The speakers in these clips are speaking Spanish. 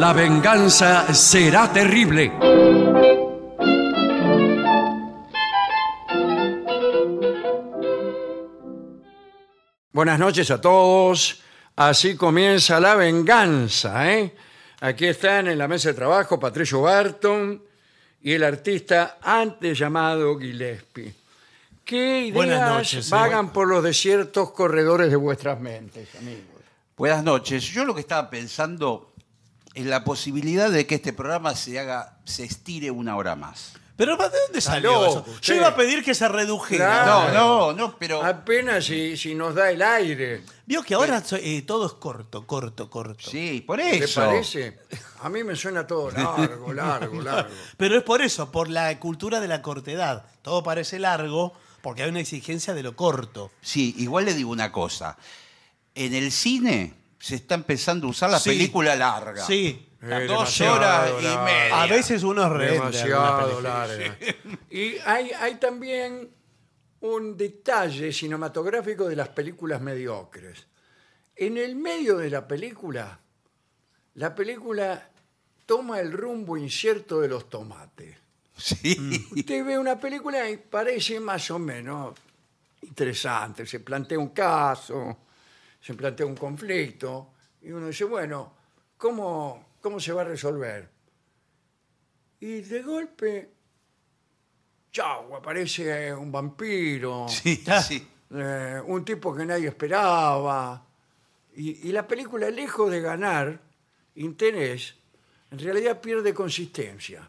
la venganza será terrible. Buenas noches a todos. Así comienza la venganza. ¿eh? Aquí están en la mesa de trabajo Patricio Barton y el artista antes llamado Gillespie. ¿Qué ideas noches, vagan por los desiertos corredores de vuestras mentes, amigos? Buenas noches. Yo lo que estaba pensando la posibilidad de que este programa se haga, se estire una hora más. Pero ¿de dónde salió eso? Yo iba a pedir que se redujera. No, no, no, pero Apenas si, nos da el aire. Vio que ahora eh. Eh, todo es corto, corto, corto. sí, por eso. ¿Te parece? A mí me suena todo largo, largo, largo. Pero es por eso, por la cultura de la cortedad. Todo parece largo porque hay una exigencia de lo corto. Sí, igual le digo una cosa. En el cine se está empezando a usar la película larga. Sí. Eh, dos horas y media. A veces uno es Demasiado larga. Y hay, también un detalle cinematográfico de las películas mediocres. En el medio de la película, la película toma el rumbo incierto de los tomates. Sí. Usted ve una película y parece más o menos interesante. Se plantea un caso, se plantea un conflicto y uno dice, bueno, ¿cómo, se va a resolver? Y de golpe, chau, aparece un vampiro, ah, eh, un tipo que nadie esperaba. Y, y la película, lejos de ganar interés, en realidad pierde consistencia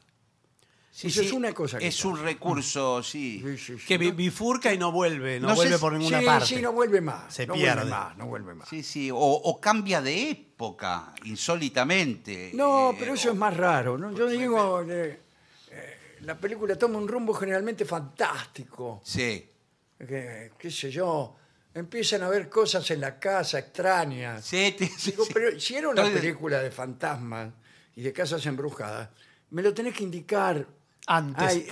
es una cosa. es un recurso, sí. que bifurca y no vuelve, no, vuelve por ninguna parte. sí, no vuelve más. Se pierde. no vuelve más. o, cambia de época, insólitamente. No, eh, pero eso es más raro. Yo pues, digo, eh, eh, la película toma un rumbo generalmente fantástico. Sí, que, qué sé yo, empiezan a ver cosas en la casa extrañas. sí, pero si era una película de fantasmas y de casas embrujadas, me lo tenés que indicar antes.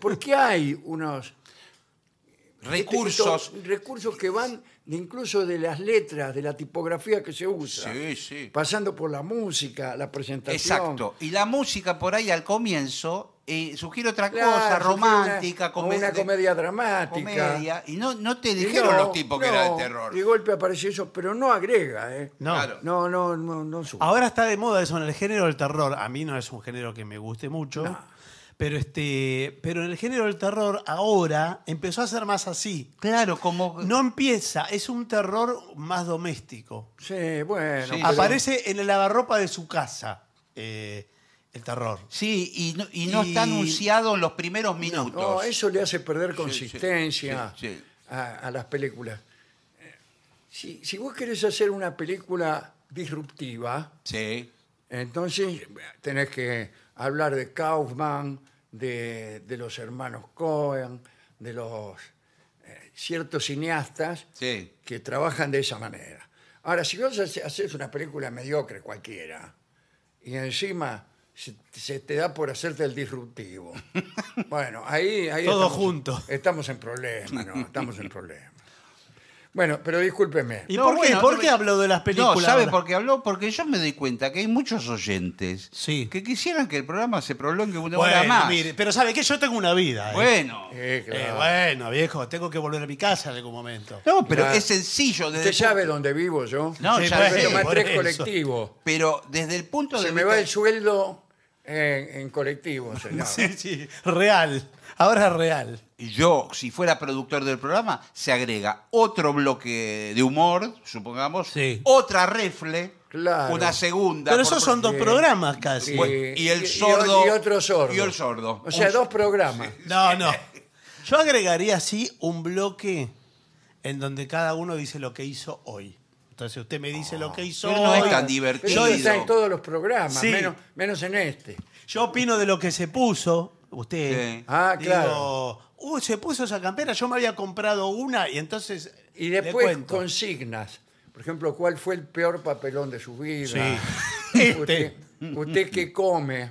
porque hay unos recursos. recursos que van incluso de las letras, de la tipografía que se usa, Sí, sí. pasando por la música, la presentación. Exacto. Y la música por ahí al comienzo eh, sugiere otra cosa, romántica, comedia. Una comedia dramática. Y no, no te dijeron los tipos que era de terror. De golpe aparece eso, pero no agrega, ¿eh? No. No, no, no, Ahora está de moda eso en el género del terror. A mí no es un género que me guste mucho. No. Pero, este, pero en el género del terror ahora empezó a ser más así. Claro, como. No empieza, es un terror más doméstico. Sí, bueno. Aparece en el lavarropa de su casa eh, el terror. Sí, y no, y no está anunciado en los primeros minutos. No, eso le hace perder consistencia A, las películas. Si, si vos querés hacer una película disruptiva, Sí, entonces tenés que hablar de Kaufman, de, de los hermanos Cohen, de los eh, ciertos cineastas que trabajan de esa manera. Ahora, si vos haces una película mediocre cualquiera y encima se, te da por hacerte el disruptivo, bueno, ahí... ahí juntos Estamos en problemas, Estamos en problemas. Bueno, pero discúlpeme. ¿Y por qué? habló de las películas? No, ¿sabe por qué habló? Porque yo me doy cuenta que hay muchos oyentes que quisieran que el programa se prolongue una hora más. pero ¿sabe que Yo tengo una vida. ¿eh? Bueno. Eh, eh, bueno, viejo, tengo que volver a mi casa en algún momento. No, pero es sencillo. Desde Usted sabe dónde vivo yo. No, ya más tres Pero desde el punto de Se me va el sueldo en, colectivos. colectivo, señor. Sí, sí, real. Ahora es real. Yo, si fuera productor del programa, se agrega otro bloque de humor, supongamos, otra refle, una segunda. Pero esos son dos programas casi. y el sordo. Y otro sordo. Y el sordo. O sea, dos programas. No, no. Yo agregaría así un bloque en donde cada uno dice lo que hizo hoy. Entonces usted me dice lo que hizo Pero no es tan divertido. Eso está en todos los programas, menos en este. Yo opino de lo que se puso usted. Ah, claro. se puso esa campera, yo me había comprado una y entonces. Y después consignas. Por ejemplo, ¿cuál fue el peor papelón de su vida? Sí. Este. Usted, qué come,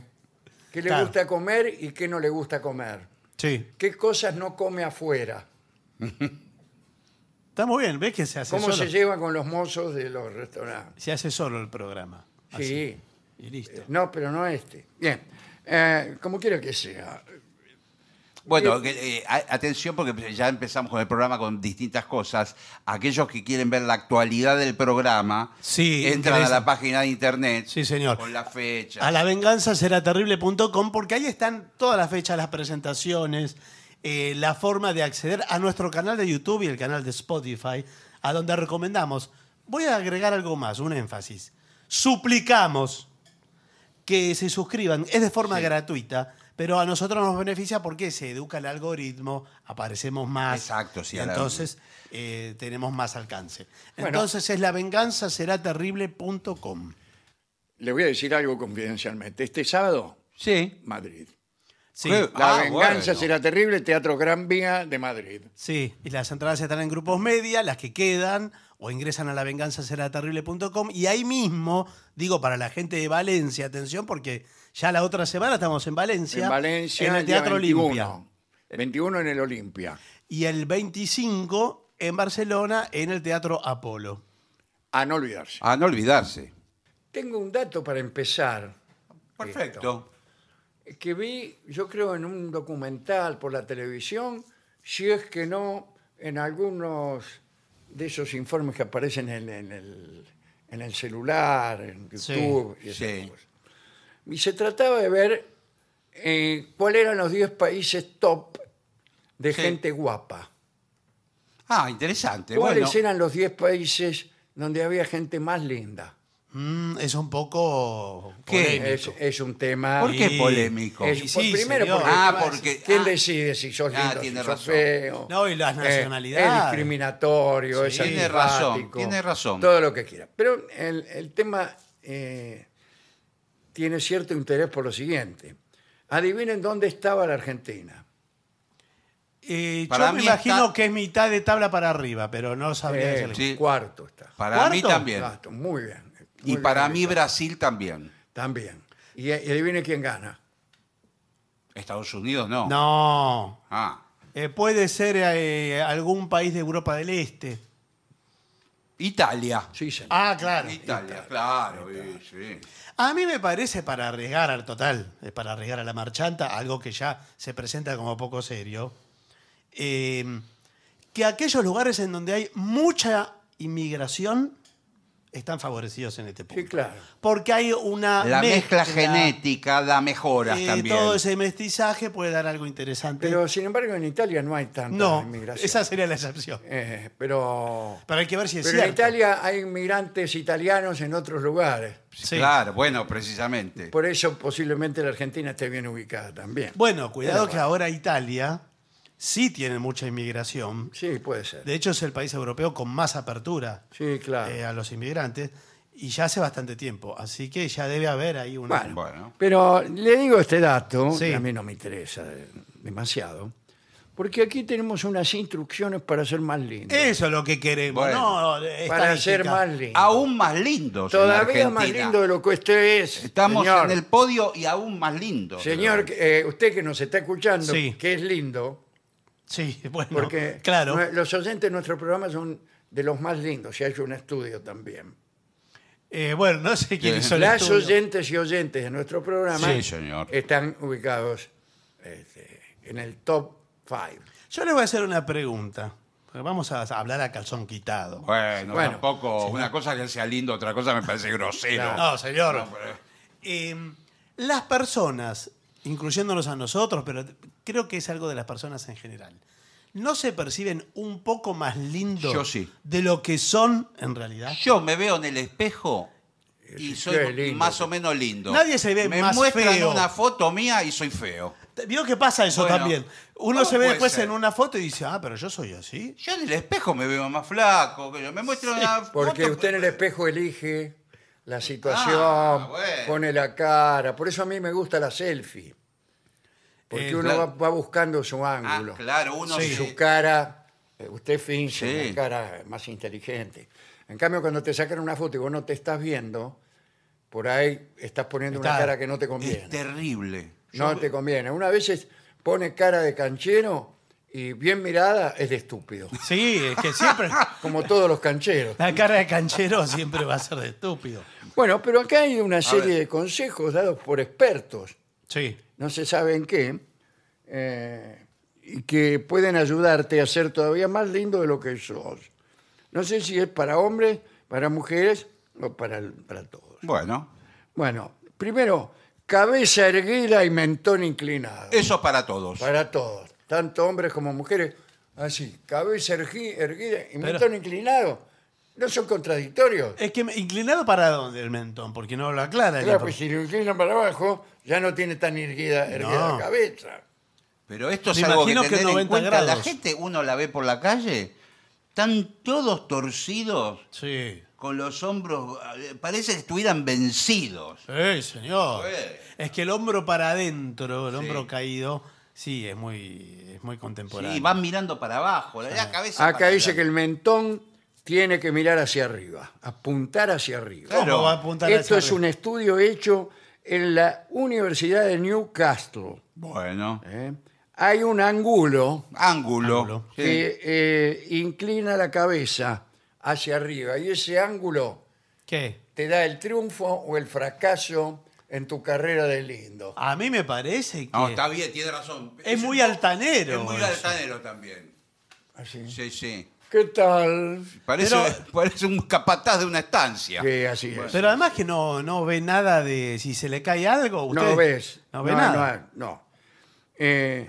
qué le gusta comer y qué no le gusta comer. Sí. ¿Qué cosas no come afuera? Está muy bien, ¿ves que se hace ¿Cómo se lleva con los mozos de los restaurantes? Se hace solo el programa. Sí. Y listo. Eh, no, pero no este. Bien. Eh, como quiero que sea. Bueno, eh, eh, atención porque ya empezamos con el programa con distintas cosas. Aquellos que quieren ver la actualidad del programa, entran a la página de internet sí, señor. con la fecha. A la lavenganzaseraterrible.com porque ahí están todas las fechas, las presentaciones, la forma de acceder a nuestro canal de YouTube y el canal de Spotify, a donde recomendamos. Voy a agregar algo más, un énfasis. Suplicamos que se suscriban. Es de forma gratuita, pero a nosotros nos beneficia porque se educa el algoritmo, aparecemos más. Exacto, sí. entonces eh, tenemos más alcance. entonces es lavenganzaseraterrible.com. Le voy a decir algo confidencialmente. Este sábado, sí. Madrid. Sí. La ah, venganza será terrible, Teatro Gran Vía de Madrid. Sí, y las entradas están en grupos media, las que quedan o ingresan a lavenganzaseraterrible.com y ahí mismo, digo para la gente de Valencia, atención porque ya la otra semana estamos en Valencia, en, Valencia, en el Teatro Olimpia. El 21 en el Olimpia. Y el 25 en Barcelona en el Teatro Apolo. A no olvidarse. A no olvidarse. Tengo un dato para empezar. Perfecto. que vi, yo creo, en un documental por la televisión, si es que no, en algunos de esos informes que aparecen en, el, celular, en YouTube y esas cosas. Y se trataba de ver eh, cuáles eran los 10 países top de gente guapa. Ah, interesante. ¿Cuáles eran los 10 países donde había gente más linda? Mm, es un poco polémico Es, un tema... ¿Por qué polémico? primero ah, porque, ¿quién ah. decide si sos ah, lindo, feo? No, y las eh, nacionalidades. es discriminatorio, es Tiene razón, tiene razón. Todo lo que quiera. Pero el, tema eh, tiene cierto interés por lo siguiente. Adivinen dónde estaba la Argentina. Eh, yo me imagino que es mitad de tabla para arriba, pero no sabía Eh, Cuarto está. Para mí también. muy bien y para mí Brasil también. También. Y, ahí viene quién gana. Estados Unidos no. No. Ah. Eh, puede ser eh, algún país de Europa del Este. Italia. Sí, señor. Ah, claro. Italia, claro. Sí, A mí me parece para arriesgar al total, eh, para arriesgar a la marchanta, algo que ya se presenta como poco serio, que aquellos lugares en donde hay mucha inmigración están favorecidos en este punto. Sí, claro. Porque hay una. La mezcla, genética da mejoras también. Eh, también. Todo ese mestizaje puede dar algo interesante. Pero sin embargo, en Italia no hay tanta no, inmigración. Esa sería la excepción. Eh, pero. Pero hay que ver si es pero En Italia hay inmigrantes italianos en otros lugares. Sí. Claro, bueno, precisamente. Por eso posiblemente la Argentina esté bien ubicada también. Bueno, cuidado que ahora Italia sí tiene mucha inmigración. Sí, puede ser. De hecho, es el país europeo con más apertura eh, a los inmigrantes. Y ya hace bastante tiempo, así que ya debe haber ahí una... Bueno, pero le digo este dato, a mí no me interesa eh, demasiado, porque aquí tenemos unas instrucciones para ser más lindos. Eso es lo que queremos, Para ser más lindos. Aún más lindo. Todavía más lindo de lo que usted es, Estamos en el podio y aún más lindo. Señor, eh, usted que nos está escuchando, que es lindo, Sí, bueno, porque claro. los oyentes de nuestro programa son de los más lindos, Y hay un estudio también. Eh, bueno, no sé quién son Las estudio. oyentes y oyentes de nuestro programa señor. están ubicados este, en el top five. Yo le voy a hacer una pregunta. Vamos a hablar a calzón quitado. Bueno, tampoco. Una cosa que sea lindo, otra cosa me parece grosero. No, señor. Eh, las personas incluyéndonos a nosotros, pero creo que es algo de las personas en general. ¿No se perciben un poco más lindos de lo que son en realidad? Yo me veo en el espejo y soy más o menos lindo. Nadie se ve me muestran una foto mía y soy feo. Vio que pasa eso también. Uno se ve después en una foto y dice, ah, pero yo soy así. Yo en el espejo me veo más flaco. Me muestran Porque usted en el espejo elige la ah, situación, pone la cara. Por eso a mí me gusta la selfie. Porque uno va, buscando su Ah, ángulo. claro, uno Su cara, eh, usted finge una cara más inteligente. En cambio, cuando te sacan una foto y vos no te estás viendo, por ahí estás poniendo una cara que no te conviene. es terrible. No te conviene. Una veces pone cara de canchero y bien mirada es de estúpido. Sí, es que siempre. Como todos los cancheros. La cara de canchero siempre va a ser de estúpido. Bueno, pero acá hay una serie de consejos dados por expertos. Sí. No se saben qué. Eh, y que pueden ayudarte a ser todavía más lindo de lo que sos. No sé si es para hombres, para mujeres o para, para todos. Bueno, Bueno, primero, cabeza erguida y mentón inclinado. eso es para todos. Para todos tanto hombres como mujeres, así, cabeza erguida y mentón inclinado, no son contradictorios. Es que inclinado para dónde el mentón, porque no lo aclara. Claro, pues si lo inclinan para abajo, ya no tiene tan erguida, la cabeza. Pero esto es imagino que cuenta. La gente, uno la ve por la calle, están todos torcidos con los hombros, parece que estuvieran vencidos. Sí, señor. Es que el hombro para adentro, el hombro caído, Sí, es muy, muy contemporáneo. Sí, van mirando para abajo, la, cabeza. Ah. Acá dice que el mentón tiene que mirar hacia arriba, apuntar hacia arriba. Claro, va a Esto es un estudio hecho en la Universidad de Newcastle. Bueno. ¿Eh? Hay un ángulo. Ángulo. que eh, inclina la cabeza hacia arriba. Y ese ángulo. ¿Qué? Te da el triunfo o el fracaso en tu carrera de lindo. A mí me parece que. No, está bien, tiene razón. Es, muy altanero. Es muy altanero también. ¿Ah, sí, sí. ¿Qué tal? Parece, un capataz de una estancia. Sí, así es. Pero además que no, no ve nada de si se le cae algo. usted no ves. No ve nada. No. no. Eh,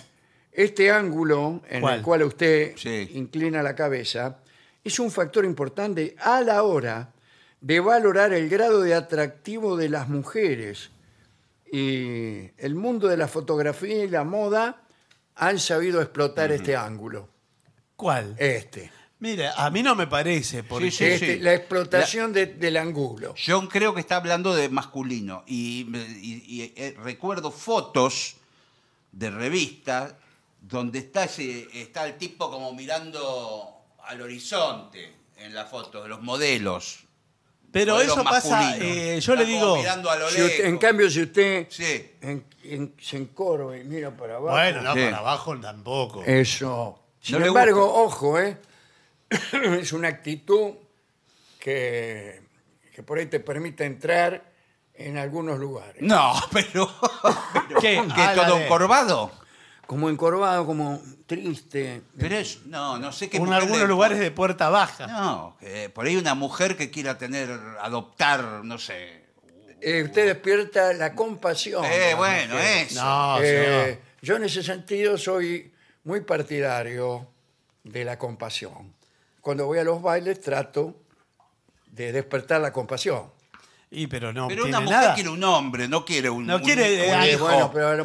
este ángulo en el cual usted inclina la cabeza es un factor importante a la hora de valorar el grado de atractivo de las mujeres. Y el mundo de la fotografía y la moda han sabido explotar este ángulo. ¿Cuál? Este. Mira, a mí no me parece, por este, La explotación del ángulo. Yo creo que está hablando de masculino. Y, eh, recuerdo fotos de revistas donde está, está el tipo como mirando al horizonte en la foto, de los modelos. Pero eso pasa, eh, yo le digo... en cambio, si usted se encorva y mira para abajo. Bueno, no, para abajo tampoco. Eso. Sin embargo, ojo, eh, es una actitud que, que por ahí te permite entrar en algunos lugares. No, pero... ¿Qué? ¿Que todo encorvado? Como encorvado, como triste. Pero es, no, no sé qué. En algunos lugares de puerta baja. No, por ahí una mujer que quiera tener, adoptar, no sé. Eh, usted despierta la compasión. eh, bueno, eso. Eh, yo en ese sentido soy muy partidario de la compasión. Cuando voy a los bailes trato de despertar la compasión. Y pero no Pero una mujer quiere un hombre, no quiere un. No quiere, eh, bueno, pero a lo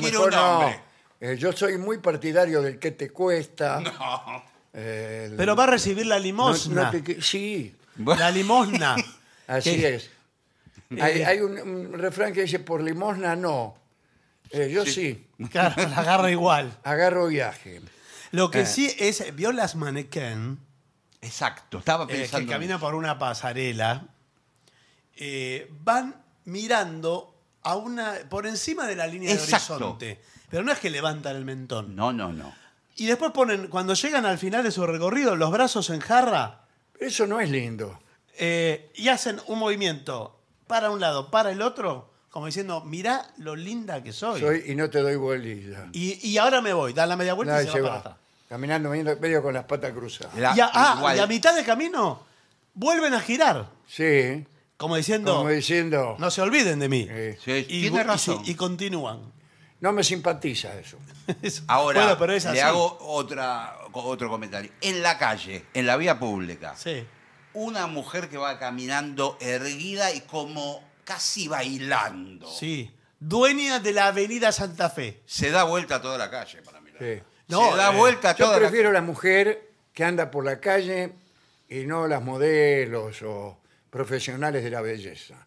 eh, yo soy muy partidario del que te cuesta. Pero va a recibir la limosna. sí, la limosna. así es. Hay, eh. un, refrán que dice, por limosna no. Eh, yo sí. Claro, la agarra igual. agarro viaje. Lo que sí es, vio las Exacto, estaba que camina por una pasarela, van mirando a una, por encima de la línea de horizonte. Pero no es que levantan el mentón. No, no, no. Y después ponen, cuando llegan al final de su recorrido, los brazos en jarra. Eso no es lindo. Eh, y hacen un movimiento para un lado, para el otro, como diciendo, mirá lo linda que soy. Soy y no te doy vuelta Y, ahora me voy, da la media vuelta y se, va Caminando medio, con las patas cruzadas. Y a, ah, y a mitad de camino vuelven a girar. Sí. Como diciendo, diciendo, no se olviden de mí. Y, Tiene razón. y continúan. no me simpatiza eso. Ahora, le hago otra, otro comentario. En la calle, en la vía pública, una mujer que va caminando erguida y como casi bailando. Sí. Dueña de la Avenida Santa Fe. Se da vuelta a toda la calle para mí No, da eh, vuelta Yo toda la prefiero la mujer que anda por la calle y no las modelos o profesionales de la belleza.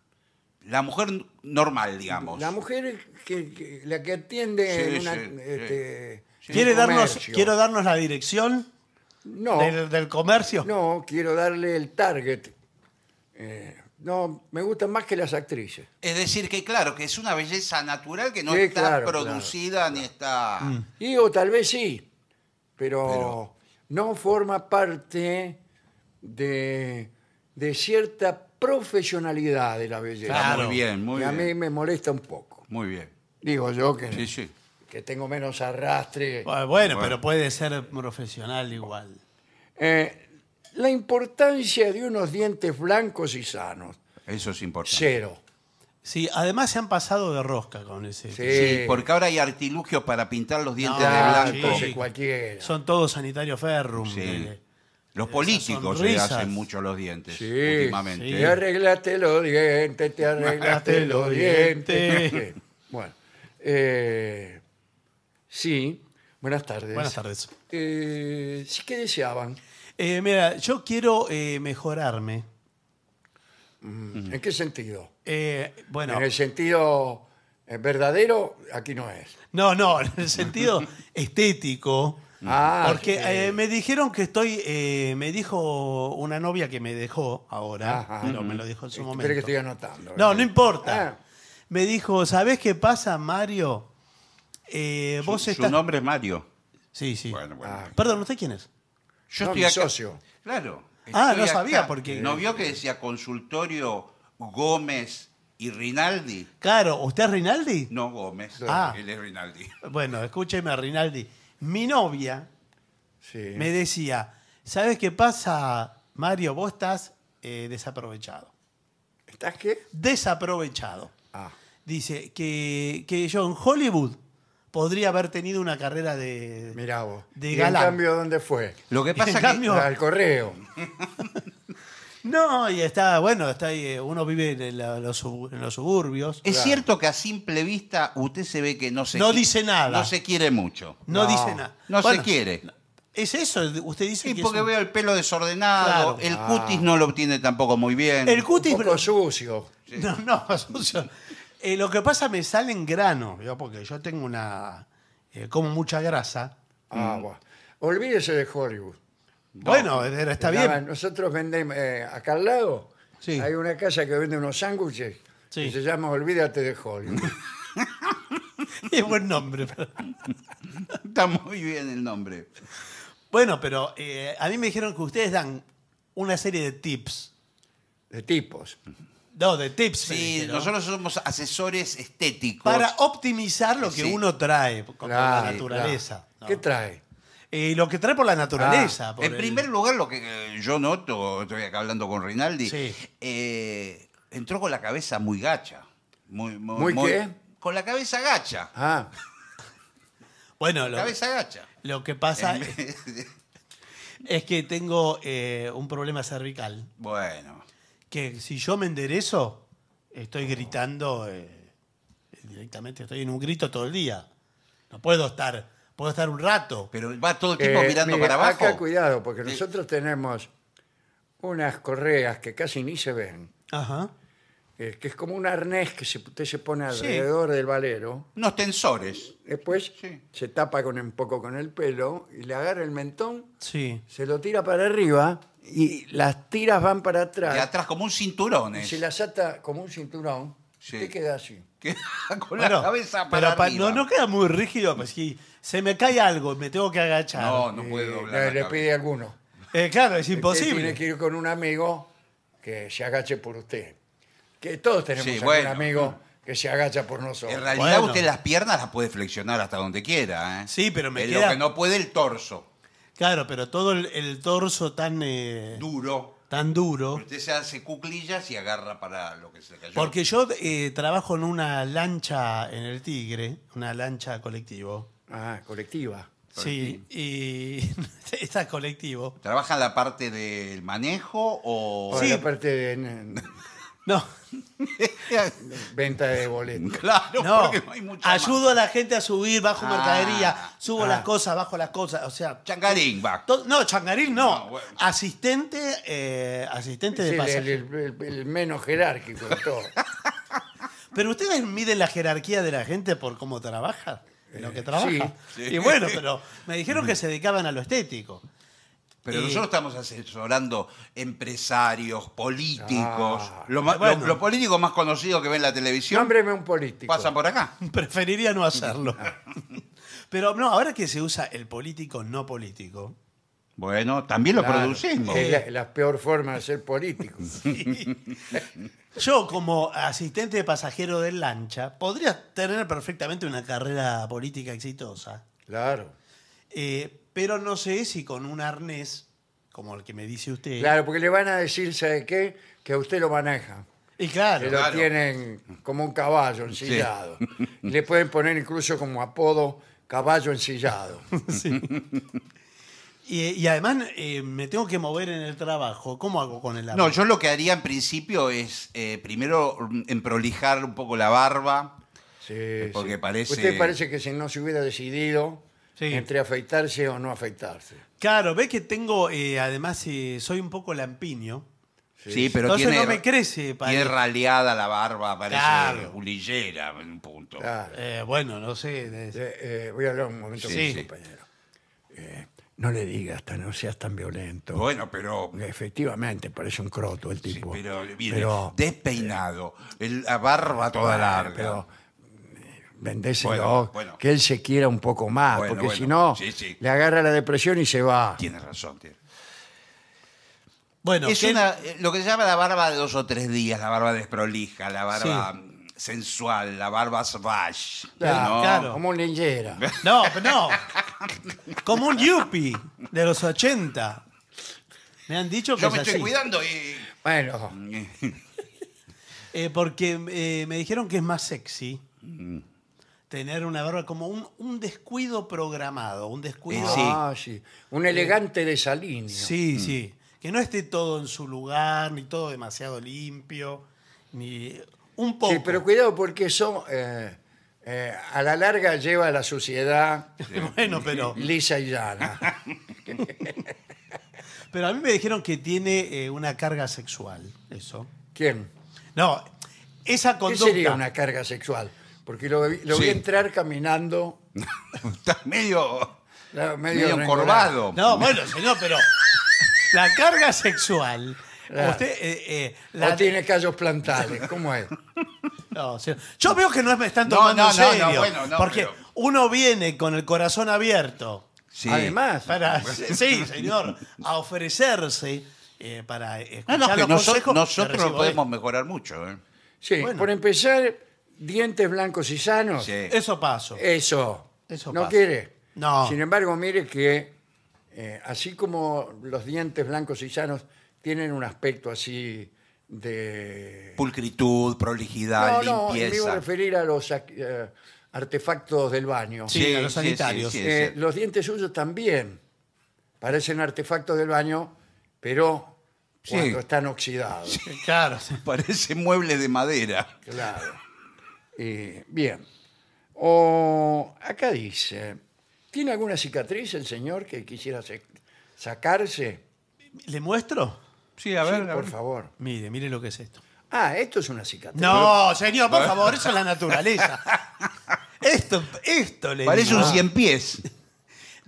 La mujer normal, digamos. La mujer que, la que atiende una, este, ¿Quiere darnos, ¿Quiero darnos la dirección No, del, comercio? no, quiero darle el target. Eh, no, me gustan más que las actrices. Es decir, que claro, que es una belleza natural que no está producida ni está... Y mm. o tal vez sí, pero, no forma parte de de cierta profesionalidad de la belleza. Claro. Muy bien, muy y a mí me molesta un poco. Muy bien. Digo yo que, Sí, sí. que tengo menos arrastre. Ah, bueno, pero puede ser profesional igual. Eh, la importancia de unos dientes blancos y sanos. Eso es importante. Cero. Sí, además se han pasado de rosca con ese. Sí, porque ahora hay artilugios para pintar los dientes de ah, blanco. cualquiera. Son todos sanitarios ferrum. Los políticos se hacen mucho los dientes Sí, últimamente. Te arreglaste los dientes, te arreglaste los dientes. Bueno, eh, sí, buenas tardes. Buenas tardes. Eh, sí, ¿qué deseaban? Eh, mira, yo quiero mejorarme. Mm, ¿En qué sentido? bueno, ¿En el sentido verdadero? Aquí no es. no, no, en el sentido estético Ah, porque eh, me dijeron que estoy. Eh, me dijo una novia que me dejó ahora, pero me lo dijo en su este, momento. No, no importa. Ah. Me dijo, ¿sabes qué pasa, Mario? Eh, vos Su, nombre es Mario. Sí, sí. Bueno, bueno. Ah. Perdón, ¿usted quién es? Yo estoy socio. Claro. Ah, no sabía, porque- ¿No vio que decía consultorio Gómez y Rinaldi? Claro, ¿usted es Rinaldi? No Gómez, él es Rinaldi. Bueno, escúcheme, Rinaldi. Mi novia me decía, ¿sabes qué pasa, Mario? Vos estás eh, desaprovechado. ¿Estás qué? Desaprovechado. Ah. Dice que, yo en Hollywood podría haber tenido una carrera de Mirá vos. ¿Y cambio dónde fue? Lo que pasa es que- cambio- Al correo. No, y está, bueno, está eh, uno vive en, los, suburbios. Es cierto que a simple vista usted se ve que no se No dice nada. No se quiere mucho. No, dice nada. No se quiere. Es eso, usted dice Sí, porque veo el pelo desordenado, el ah. cutis no lo obtiene tampoco muy bien. el cutis... Un sucio. No, no, sucio. Eh, lo que pasa me salen granos, yo porque yo tengo una... Eh, como mucha grasa. Ah, mm. bueno. Olvídese de Hollywood. Bueno, está bien. Nosotros vendemos, eh, acá al lado, Sí. hay una casa que vende unos sándwiches se llama Olvídate de Hollywood. Es buen nombre. Está muy bien el nombre. Bueno, pero eh, a mí me dijeron que ustedes dan una serie de tips. de tipos. No, de tips. Sí, nosotros somos asesores estéticos. Para optimizar lo que uno trae con la naturaleza. ¿Qué trae? y eh, lo que trae por la ah, naturaleza. en primer lugar, lo que eh, yo noto, estoy acá hablando con Rinaldi, eh, entró con la cabeza muy gacha. ¿Muy, muy, muy qué? Con la cabeza gacha. Ah. bueno, lo, cabeza gacha. Lo que pasa es, que tengo un problema cervical. Bueno. Que si yo me enderezo, estoy gritando directamente, estoy en un grito todo el día. No puedo estar puedo estar un rato. Pero va todo el tiempo eh, mirando para abajo. Acá cuidado, porque nosotros tenemos unas correas que casi ni se ven, Ajá. Eh, que es como un arnés que se, usted se pone alrededor del valero, Unos tensores. después se tapa con un poco con el pelo y le agarra el mentón, Sí. se lo tira para arriba y las tiras van para atrás. Y atrás, como un cinturón. eh. se las ata como un cinturón, y te queda así. con la cabeza para No, queda muy rígido, pues si se me cae algo y me tengo que agachar. No, no puedo eh, doblar. le, pide alguno. Eh, claro, es imposible. tiene que ir con un amigo que se agache por usted. Que todos tenemos algún amigo que se agacha por nosotros. En realidad usted las piernas las puede flexionar hasta donde quiera. ¿eh? Sí, pero me queda... lo que no puede el torso. Claro, pero todo el torso tan... Duro tan duro. usted se hace cuclillas y agarra para lo que se le cayó. Porque yo eh, trabajo en una lancha en el Tigre, una lancha colectivo. Ah, colectiva. Sí, y está colectivo. ¿Trabaja la parte del manejo o...? Sí. la parte de... No. Venta de boletos. Claro, Ayudo a la gente a subir, bajo ah, mercadería, subo las ah. cosas, bajo las cosas. O sea. Changarín va. No, changarín no. Asistente, eh, asistente de pasaje. El, menos jerárquico de todo. pero ustedes miden la jerarquía de la gente por cómo trabaja, en lo que eh, trabaja. sí. Y bueno, pero me dijeron que se dedicaban a lo estético. Pero eh, nosotros estamos asesorando empresarios, políticos. Ah, los políticos más conocidos que ven la televisión. Nómbreme un político. Pasa por acá. Preferiría no hacerlo. Pero no, ahora que se usa el político no político. Bueno, también lo producimos. Es la, peor forma de ser político. Yo, como asistente de pasajero de lancha, podría tener perfectamente una carrera política exitosa. Claro. Eh, pero no sé si con un arnés, como el que me dice usted. Claro, porque le van a decir, ¿sabe qué? Que a usted lo maneja. Y claro. Que lo tienen como un caballo ensillado. Le pueden poner incluso como apodo caballo ensillado. Sí. Y, además eh, me tengo que mover en el trabajo. ¿Cómo hago con el arnés? No, yo lo que haría en principio es eh, primero mm, emprolijar un poco la barba. Sí, eh, porque parece. Usted parece que si no se hubiera decidido entre afeitarse o no afeitarse. Claro, ves que tengo, eh, además, eh, soy un poco lampiño. Sí, pero Entonces no me crece. para. tiene raleada la barba, parece Claro. en un punto. Eh, bueno, no sé. voy a hablar un momento con mi compañero. no le digas, no seas tan violento. Bueno, pero, Efectivamente, parece un croto el tipo. pero despeinado, la barba toda larga. pero vendéselo, que él se quiera un poco más, porque si no, le agarra la depresión y se va. Tiene razón. Bueno, es eh, lo que se llama la barba de dos o tres días, la barba desprolija, la barba sensual, la barba svash. Como un ninjera no, no. Como un yuppie de los 80. Me han dicho que Yo me estoy cuidando y... Bueno, eh, porque eh, me dijeron que es más sexy mm tener una barba como un, descuido programado, un descuido... Ah, sí. Un eh, elegante desaliño. Sí, mm. sí. Que no esté todo en su lugar, ni todo demasiado limpio, ni un poco. Sí, pero cuidado porque eso eh, eh, a la larga lleva a la suciedad bueno, pero, lisa y llana. pero a mí me dijeron que tiene una carga sexual, eso. ¿Quién? No, esa conducta... sería una carga sexual? Porque lo, vi- entrar caminando, Está medio, medio, encorvado. No, bueno, señor, pero la carga sexual. Usted, eh, eh la- tiene callos plantales, ¿cómo es? no, señor. Yo veo que no me están tomando no, en no, no, bueno, no, porque uno viene con el corazón abierto Sí. Además, para, sí, señor, a ofrecerse eh, para escuchar No, no, los consejos nosotros podemos mejorar mucho. ¿eh? sí, por empezar, dientes blancos y sanos. Eso paso. Eso. Eso ¿No quiere? No. Sin embargo, mire que eh, así como los dientes blancos y sanos tienen un aspecto así de... Pulcritud, prolijidad, no, limpieza. No, me iba a referir a los eh, artefactos del baño. Sí, a los sanitarios. Eh, los dientes suyos también parecen artefactos del baño, pero cuando están oxidados. Claro. Parece mueble de madera. Claro. Eh, bien. O acá dice, ¿tiene alguna cicatriz el señor que quisiera sacarse? ¿Le muestro? Sí, a ver. por favor. Mire, mire lo que es esto. Ah, esto es una cicatriz. No, señor, por favor, eso es la naturaleza. Esto, esto le Parece un cien pies.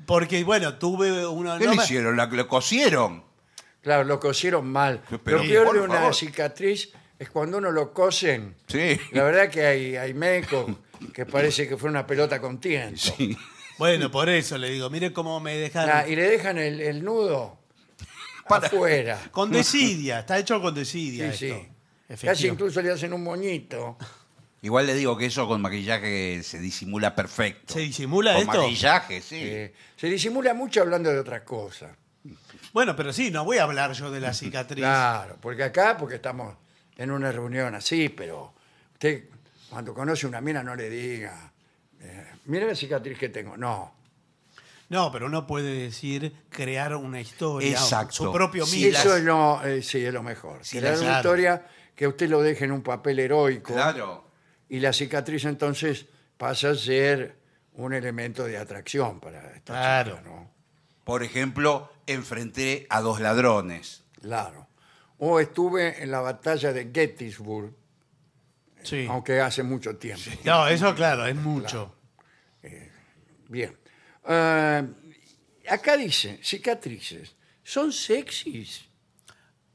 Porque, bueno, tuve una... ¿Qué le hicieron? ¿Lo cosieron? Claro, lo cosieron mal. Pero, lo peor de una cicatriz es cuando uno lo cosen. Sí. La verdad que hay, hay que parece que fue una pelota con tiempo. Sí. Bueno, por eso le digo, mire cómo me dejan. Ah, y le dejan el, nudo Para- afuera. Con desidia, está hecho con desidia. Sí, esto. sí. Casi incluso le hacen un moñito. Igual le digo que eso con maquillaje se disimula perfecto. ¿Se disimula con esto? maquillaje, sí. Eh, se disimula mucho hablando de otras cosas. Bueno, pero sí, no voy a hablar yo de la cicatriz. Claro, porque acá, porque estamos en una reunión así, pero usted cuando conoce una mina no le diga, eh, mire la cicatriz que tengo. No. No, pero uno puede decir crear una historia, Exacto. su propio mito. Sí, eso es lo eh, mejor. crear una historia que usted lo deje en un papel heroico. Claro. Y la cicatriz entonces pasa a ser un elemento de atracción para esta claro. Por ejemplo, enfrenté a dos ladrones. Claro o estuve en la batalla de Gettysburg, Sí. aunque hace mucho tiempo. No, eso claro, es mucho. Eh, bien. Eh, acá dice, cicatrices, ¿son sexys?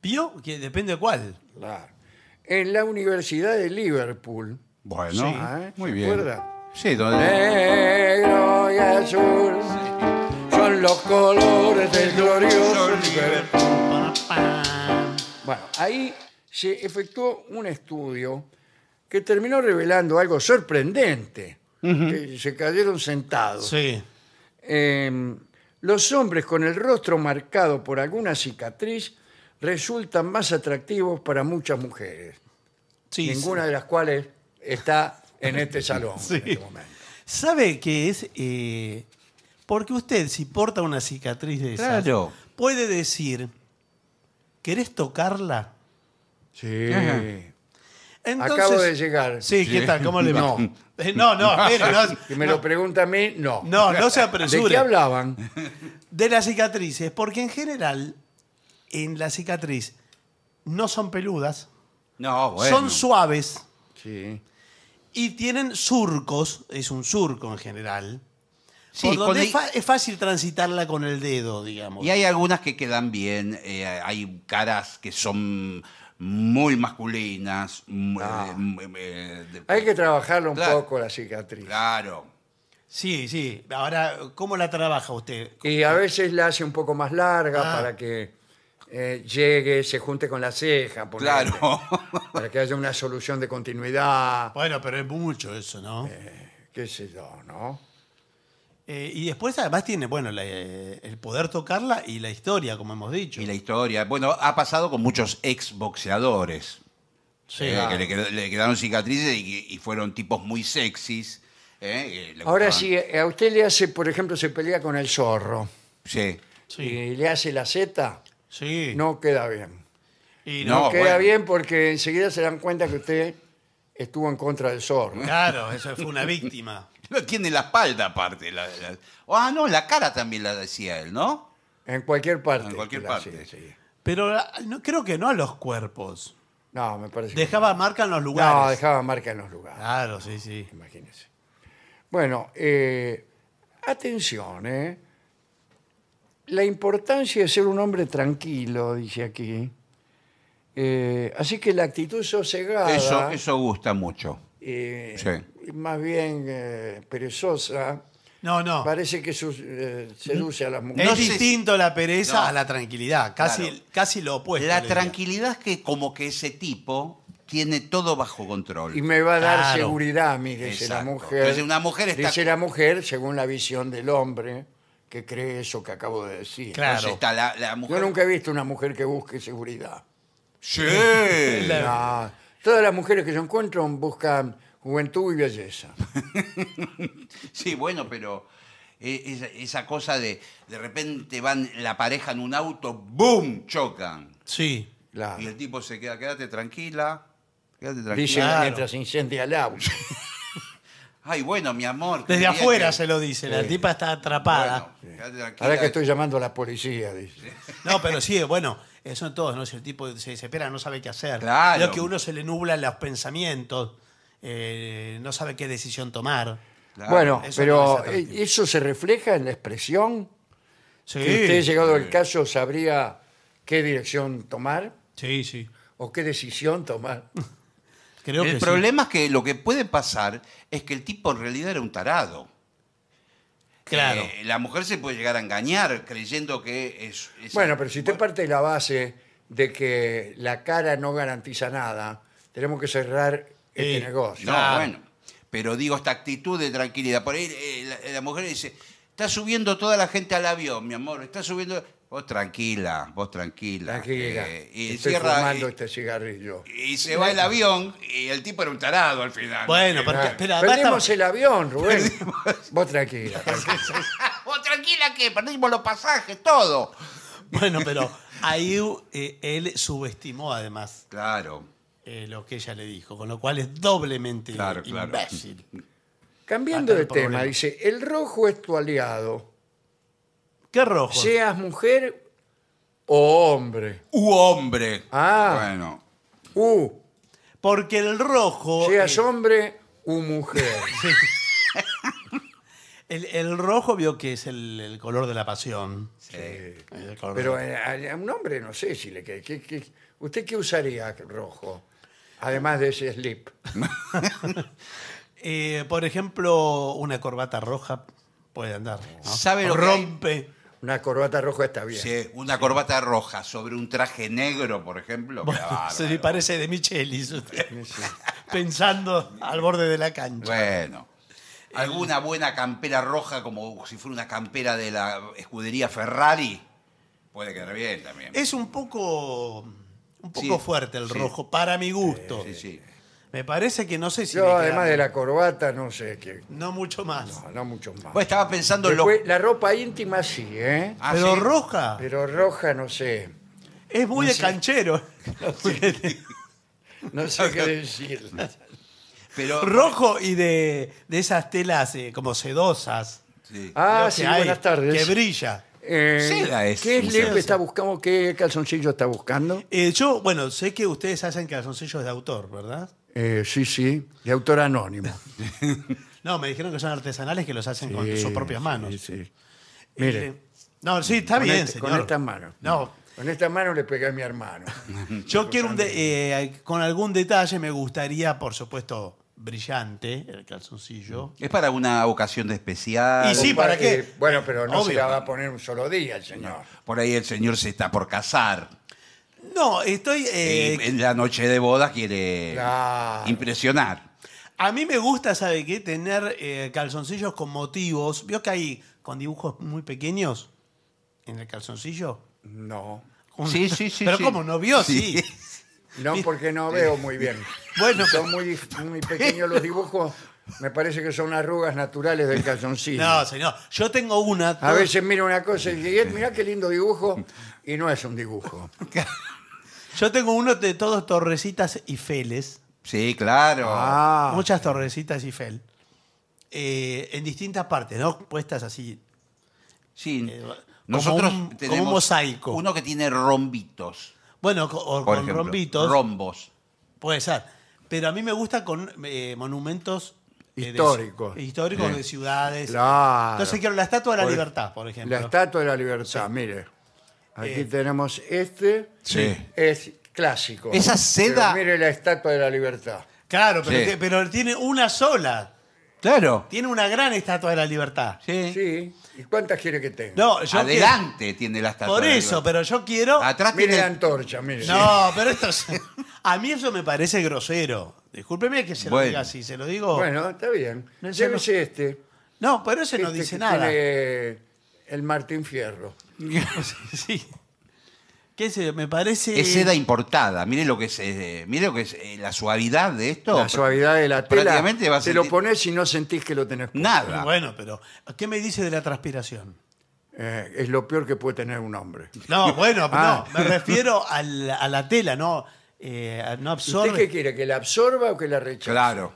¿Vio? Que depende cuál. Claro. En la Universidad de Liverpool. Bueno, ah, muy bien. Sí, donde... Negro y azul son los colores del glorioso Liverpool. Bueno, ahí se efectuó un estudio que terminó revelando algo sorprendente. que se cayeron sentados. Sí. Em, los hombres con el rostro marcado por alguna cicatriz resultan más atractivos para muchas mujeres, sí ninguna de las cuales está en este salón en este momento. ¿Sabe qué es? Eh, porque usted, si porta una cicatriz de esas, puede decir ¿Querés tocarla? Sí. Acabo de llegar. Sí, ¿qué tal? ¿Cómo le va? No. Eh, no, no, no. Si me lo pregunta a mí, no. No, no se apresure. ¿De qué hablaban? De las cicatrices, porque en general, en la cicatriz, no son peludas. No, bueno. Son suaves. Sí. Y tienen surcos, es un surco en general, Sí, es, fácil transitarla con el dedo, digamos. Y hay algunas que quedan bien, eh, hay caras que son muy masculinas. Ah. Eh, eh, hay que trabajarlo un poco la cicatriz. Claro. Sí, sí. Ahora, ¿cómo la trabaja usted? Y a veces la hace un poco más larga ah. para que llegue, se junte con la ceja. Claro. Para que haya una solución de continuidad, Bueno, pero es mucho eso, ¿no? qué sé yo, ¿no? Eh, y después además tiene, bueno, eh, el poder tocarla y la historia, como hemos dicho. Y la historia. Bueno, ha pasado con muchos exboxeadores Sí, eh, que ah. le, quedaron cicatrices y, fueron tipos muy sexys. Ahora si sí, a usted le hace, por ejemplo, se pelea con el zorro Sí. y le hace la Z, Sí. no queda bien. No, queda bien porque enseguida se dan cuenta que usted estuvo en contra del zorro. Claro, eso fue una víctima tiene la espalda aparte. La, Ah, no, la cara también la decía él, ¿no? En cualquier parte. En cualquier parte. Pero ah, no, creo que no a los cuerpos. No, me parece. Dejaba marca en los lugares. No, dejaba marca en los lugares. Claro, sí, sí. Imagínense. Bueno, eh, atención, eh. La importancia de ser un hombre tranquilo, dice aquí. Eh, así que la actitud sosegada. Eso, eso gusta mucho. Eh, más bien eh, perezosa. No, no. Parece que eh, seduce a las mujeres. Es distinto la pereza a la tranquilidad, casi, casi lo opuesto. La tranquilidad es que como que ese tipo tiene todo bajo control. Y me va a dar seguridad a mí, dice la mujer. una mujer Dice la mujer, según la visión del hombre, que cree eso que acabo de decir. Claro. Está la, mujer... Yo nunca he visto una mujer que busque seguridad. Sí. Todas las mujeres que yo encuentro buscan juventud y belleza. sí, bueno, pero eh, esa, cosa de de repente van la pareja en un auto, ¡boom! chocan. Sí. Y el tipo se queda, quédate tranquila, quédate Dice tranquila. mientras se incendia el auto. Ay, bueno, mi amor. Desde afuera se lo dice, la tipa está atrapada. Ahora que estoy llamando a la policía, dice. No, pero sí, bueno, eso en todos, ¿no? Si el tipo se espera, no sabe qué hacer. Claro. que uno se le nublan los pensamientos, eh, no sabe qué decisión tomar. Bueno, pero eh, eso se refleja en la expresión. si usted, llegado al caso, sabría qué dirección tomar. Sí, sí. O qué decisión tomar. Creo el problema es que lo que puede pasar es que el tipo en realidad era un tarado. Claro. Eh, la mujer se puede llegar a engañar creyendo que es... Bueno, pero si usted parte de la base de que la cara no garantiza nada, tenemos que cerrar este negocio. No, bueno. Pero digo, esta actitud de tranquilidad. Por ahí eh, la, la mujer dice, está subiendo toda la gente al avión, mi amor. Está subiendo... Vos tranquila, vos tranquila. Tranquila. Eh, y Estoy este cigarrillo. Y se va el avión y el tipo era un tarado al final. Bueno, pero el avión, Rubén. Vos tranquila. Vos tranquila que perdimos los pasajes, todo. Bueno, pero ahí eh, él subestimó además Claro. Eh, lo que ella le dijo, con lo cual es doblemente imbécil. Cambiando de tema, dice, el rojo es tu aliado ¿Qué rojo? Seas mujer o hombre. U hombre. Ah. Bueno. U. Porque el rojo. Seas hombre u mujer. El, rojo vio que es el, color de la pasión. Sí. Pero a, un hombre no sé si le queda. ¿Qué- usted qué usaría rojo? Además de ese slip. Eh, por ejemplo, una corbata roja puede andar. ¿Sabe lo que Rompe una corbata roja está bien. Sí, una corbata roja sobre un traje negro, por ejemplo. se parece de Michelis Pensando al borde de la cancha. Bueno. Eh, ¿Alguna buena campera roja como si fuera una campera de la escudería Ferrari? Puede quedar bien también. Es un poco, un poco fuerte el rojo, para mi gusto. Sí, sí. Me parece que no sé si. Yo, además de la corbata, no sé qué. No mucho más. No, no mucho más. Vos estaba pensando lo... La ropa íntima sí, ¿eh? Ah, Pero roja. Pero roja, no sé. Es muy de canchero. No sé qué decir. Pero... Rojo y de, esas telas eh, como sedosas. Sí. Ah, sí, buenas tardes. Que brilla. Eh, es, ¿Qué es está buscando? ¿Qué calzoncillo está buscando? Eh, yo, bueno, sé que ustedes hacen calzoncillos de autor, ¿verdad? Eh, sí, sí, de autor anónimo. no, me dijeron que son artesanales que los hacen con sus propias manos. Sí, sí. Eh, Mire. no, sí, está bien, este, señor. Con estas manos. Con estas manos le pegué a mi hermano. Yo quiero un eh, con algún detalle me gustaría, por supuesto, brillante, el calzoncillo. Es para una ocasión de especial. Y sí, ¿para, qué? bueno, pero no se la va a poner un solo día el señor. Por ahí el señor se está por casar. No, estoy. Eh, en la noche de boda quiere impresionar. A mí me gusta, ¿sabe qué? Tener eh, calzoncillos con motivos. ¿Vio que hay con dibujos muy pequeños en el calzoncillo? No. Sí, sí, sí, Pero ¿No vio? Sí. No, porque no veo muy bien. Bueno, Son muy, muy pequeños los dibujos. Me parece que son arrugas naturales del calzoncillo. no, señor. Yo tengo una. A veces miro una cosa y digo, mirá qué lindo dibujo, y no es un dibujo. Yo tengo uno de todos torrecitas y feles. Sí, claro. Ah. muchas torrecitas y fel. Eh, en distintas partes, ¿no? Puestas así. Sí. Eh, nosotros tenemos mosaico. Uno que tiene rombitos. Bueno, con rombitos. Rombos. Puede ser. Pero a mí me gusta con eh, monumentos Históricos. históricos de ciudades. Entonces quiero la Estatua de la Libertad, por ejemplo. La Estatua de la Libertad, mire. Aquí eh, tenemos este. Es clásico. Esa seda- mire la estatua de la libertad. Claro, pero, tiene una sola. Claro. Tiene una gran estatua de la libertad. Sí. ¿Y cuántas quiere que tenga? Adelante tiene la estatua. por eso, pero yo quiero. Atrás Mire la antorcha, mire. No, pero esto A mí eso me parece grosero. Discúlpeme que se lo diga así, se lo digo. Bueno, está bien. No, este. no, pero ese no este dice nada. el Martín Fierro. sí. ¿Qué se eh, Me parece. Es seda importada. Mire lo que es, eh, que es eh, la suavidad de esto. La suavidad de la tela. va Te lo pones y no sentís que lo tenés Nada. Bueno, pero ¿qué me dice de la transpiración? es lo peor que puede tener un hombre. No, bueno, ah. Me refiero a la, tela, ¿no? no ¿Usted qué quiere? ¿Que la absorba o que la rechace? Claro,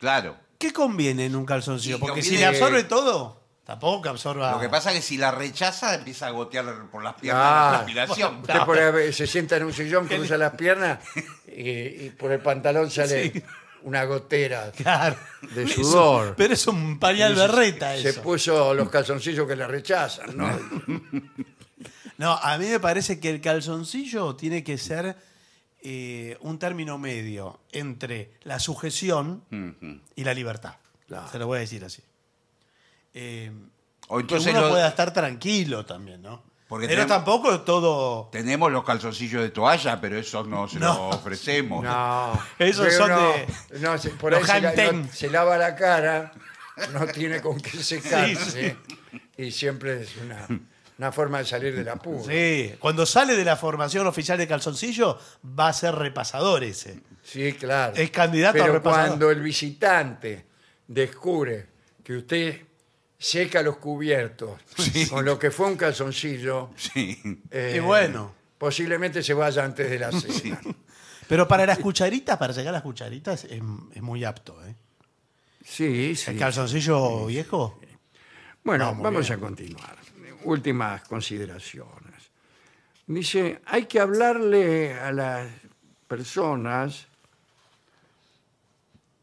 claro. ¿Qué conviene en un calzoncillo? Porque si le absorbe todo. Lo que pasa es que si la rechaza, empieza a gotear por las piernas la ah. transpiración. Usted se sienta en un sillón, cruza las piernas y, por el pantalón sale una gotera. De sudor. pero es un pañal berreta Se puso los calzoncillos que la rechazan, ¿no? a mí me parece que el calzoncillo tiene que ser eh, un término medio entre la sujeción y la libertad. Se lo voy a decir así. Em, o entonces que uno pueda estar tranquilo también, ¿no? Porque pero tenemos, tampoco todo. Tenemos los calzoncillos de toalla, pero eso no se ofrecemos. No, esos son de. No, por se, lava la cara, no tiene con qué secarse. Y siempre es una, forma de salir de la Sí, cuando sale de la formación oficial de calzoncillo, va a ser repasador ese. Sí, claro. Es candidato pero a repasador. Cuando el visitante descubre que usted seca los cubiertos con lo que fue un calzoncillo. Sí. Y bueno. Eh, posiblemente se vaya antes de la cena. Pero para las cucharitas, para llegar a las cucharitas, es, muy apto. ¿eh? Sí, sí. El calzoncillo viejo. Bueno, vamos a continuar. Últimas consideraciones. Dice, hay que hablarle a las personas,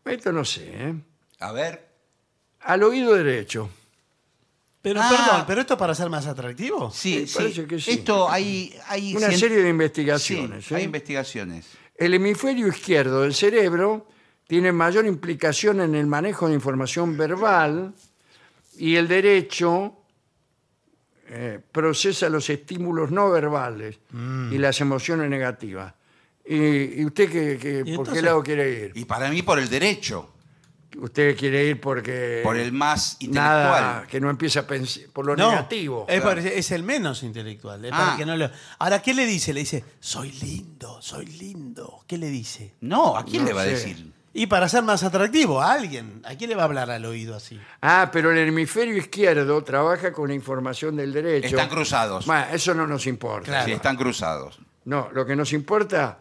esto no sé, ¿eh? A ver. al oído derecho. Pero ah. perdón, ¿pero esto es para ser más atractivo? Sí, Sí, Esto hay, hay Una serie de investigaciones. Sí, hay ¿eh? investigaciones. El hemisferio izquierdo del cerebro tiene mayor implicación en el manejo de información verbal y el derecho eh, procesa los estímulos no verbales mm. y las emociones negativas. ¿Y, usted qué, por qué lado quiere ir? Y para mí por el derecho usted quiere ir porque... Por el más intelectual. Nada, que no empieza a pensar por lo negativo. es, el menos intelectual. Ah. Ahora, ¿qué le dice? Le dice, soy lindo, soy lindo. ¿Qué le dice? No, ¿a quién le va a decir? Y para ser más atractivo, a alguien. ¿A quién le va a hablar al oído así? Ah, pero el hemisferio izquierdo trabaja con la información del derecho. Están cruzados. Bueno, eso no nos importa. Sí, están cruzados. No, lo que nos importa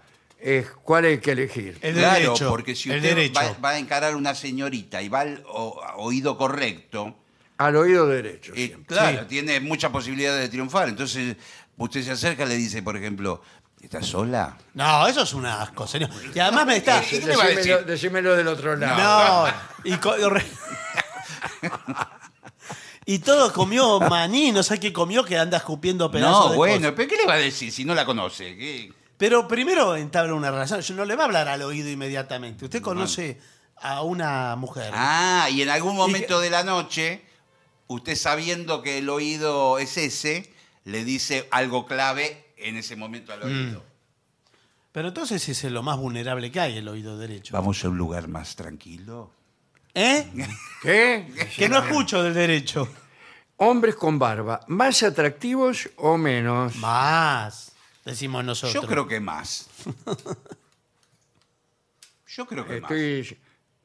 cuál hay que elegir. El claro, derecho, porque si usted va, a encarar una señorita y va al oído correcto, Al oído derecho. Eh, claro, tiene muchas posibilidades de triunfar. Entonces, usted se acerca y le dice, por ejemplo, ¿estás sola? No, eso es una... asco, Y además me eh, está. Eh, del otro lado. No, y, todo comió maní, no sé qué comió, que anda escupiendo pedazos. no, bueno, pero ¿qué le va a decir si no la conoce? ¿Qué- pero primero entabla una relación. Yo no le va a hablar al oído inmediatamente. Usted conoce a una mujer. Ah, y en algún momento de la noche, usted sabiendo que el oído es ese, le dice algo clave en ese momento al mm. oído. Pero entonces ese es lo más vulnerable que hay, el oído derecho. Vamos a un lugar más tranquilo. ¿Eh? ¿Qué? Que no escucho del derecho. Hombres con barba, ¿más atractivos o menos? Más. Decimos nosotros. Yo creo que más. Yo creo que más.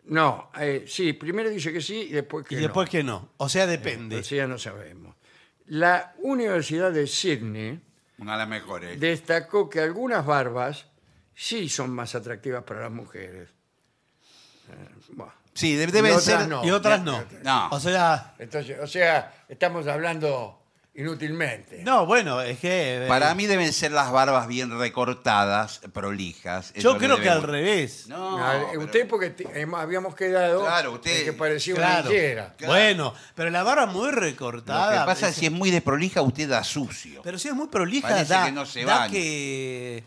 No, eh, sí, primero dice que sí y después que y después no. que no. O sea, depende. Eh, sea, ya no sabemos. La Universidad de Sydney Una de las mejores. destacó que algunas barbas sí son más atractivas para las mujeres. Eh, sí, deben ser. Y otras no. O sea, o sea, estamos hablando inútilmente. No, bueno, es que... Eh, Para mí deben ser las barbas bien recortadas, prolijas. yo creo que al revés. No, eh, usted porque habíamos quedado Claro, usted- que parecía una Bueno, pero la barba muy Lo recortada. que pasa es que si es muy desprolija, usted da sucio. Pero si es muy prolija, da, que no se da que,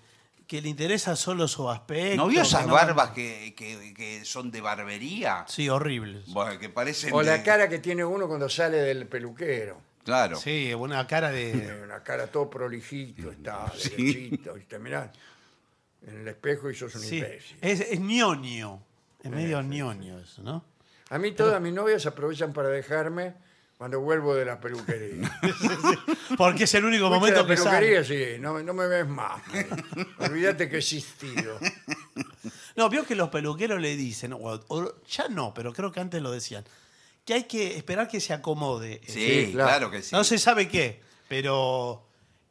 le interesa solo su aspecto. ¿No vio esas barbas que, son de barbería? Sí, horribles. que O la cara que tiene uno cuando sale del peluquero. Claro. Sí, una cara de... Una cara todo prolijito, está derechito, Mirá, en el espejo y sos un imbécil. es, es ñoño, es medio ñoño ¿no? A mí todas mis novias aprovechan para dejarme cuando vuelvo de la peluquería. Porque es el único momento que peluquería, sí, no, me ves más. Olvídate que he existido. No, vio que los peluqueros le dicen, ya no, pero creo que antes lo decían, que hay que esperar que se acomode. Sí, claro. que sí. No se sabe qué, pero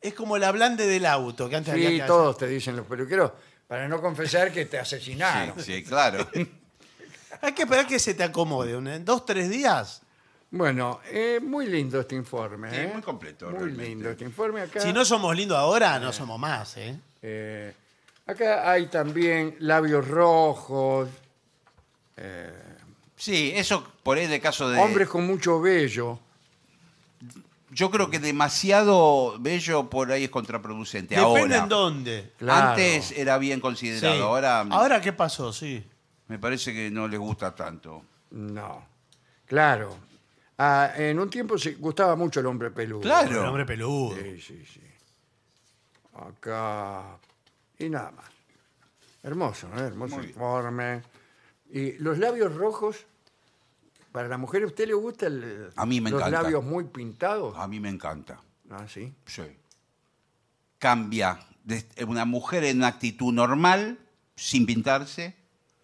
es como el hablante del auto que antes sí, todos te dicen los peluqueros para no confesar que te asesinaron. Sí, claro. Hay que esperar que se te acomode. En dos, tres días. Bueno, eh, muy lindo este informe. ¿eh? muy completo. Muy lindo este informe. Acá, si no somos lindos ahora, no eh, somos más. acá hay también labios rojos. Sí, eso por ahí de caso de... Hombres con mucho vello. Yo creo que demasiado bello por ahí es contraproducente. Depende en dónde. antes era bien considerado, ahora, ¿qué pasó? Sí. me parece que no les gusta tanto. No. Claro. Ah, en un tiempo se gustaba mucho el hombre peludo. Claro. El hombre peludo. Sí, sí, sí. Acá. Y nada más. Hermoso, hermoso informe. Y los labios rojos, para la mujer, ¿a usted le gusta los labios muy pintados? A mí me encanta. Ah, sí. Sí. Cambia de una mujer en actitud normal, sin pintarse,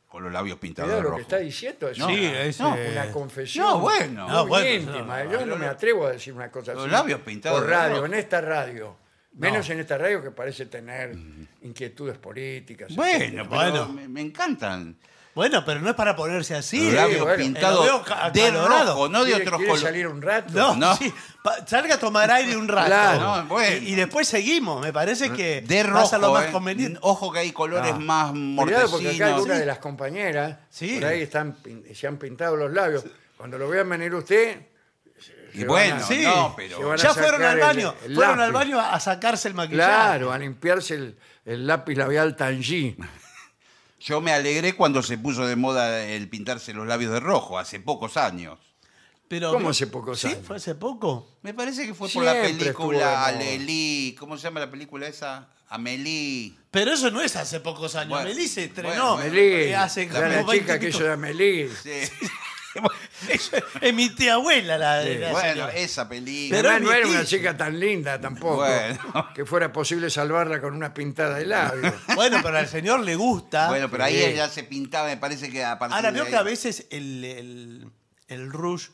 con los labios pintados lo que está diciendo. sí, eso. es, eh, una confesión. No, bueno. muy No, bueno, Yo no, me atrevo a decir una cosa Los labios pintados Por radio, en esta radio. Menos en esta radio que parece tener inquietudes políticas. Bueno, Bueno. me encantan. Bueno, pero no es para ponerse así. Eh, labios de rojo, no de otros colores. salir un rato? No, no. Sí. salga a tomar aire un rato. y, después seguimos. Me parece que pasa lo más eh. conveniente. Ojo que hay colores más mortecinos. porque acá una de las compañeras sí. por ahí están, se han pintado los labios. Cuando lo vea venir usted... Y bueno, sí. Ya fueron al baño, fueron al baño a sacarse el maquillaje. Claro, a limpiarse el, lápiz labial tangí. Yo me alegré cuando se puso de moda el pintarse los labios de rojo, hace pocos años. Pero, ¿Cómo hace pocos ¿Sí? años? ¿Fue hace poco? Me parece que fue por la película Alelí. ¿Cómo se llama la película esa? Amelie. Pero eso no es hace pocos años. se estrenó. Bueno, Amelie, la, chica que yo de Amelie. Sí. es, mi tía abuela la de Bueno, esa película. Pero no era una chica tan linda tampoco que fuera posible salvarla con una pintada de labios. Bueno, pero al señor le gusta. Bueno, pero ahí ella se pintaba, me parece que a partir Ahora de que a veces el, el, Rouge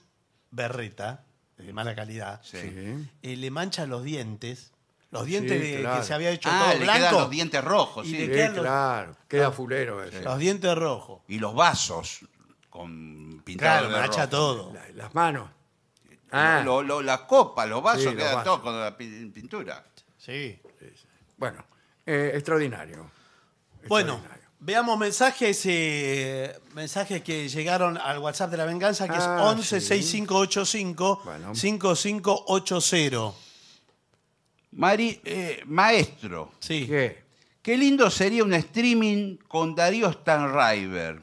Berreta, de mala calidad, eh, le mancha los dientes. Los dientes que se había hecho Ah, todo los dientes rojos, sí. claro. Queda fulero Los dientes rojos. Y los vasos con pintado Claro, todo. las manos. Ah. las copas, los vasos, quedan todos con la pintura. Sí. bueno, eh, extraordinario. Bueno, veamos mensajes eh, mensajes que llegaron al WhatsApp de la venganza, que es 11 6585 5580. Mari, eh, maestro, Sí. ¿Qué? qué lindo sería un streaming con Darío Stanriver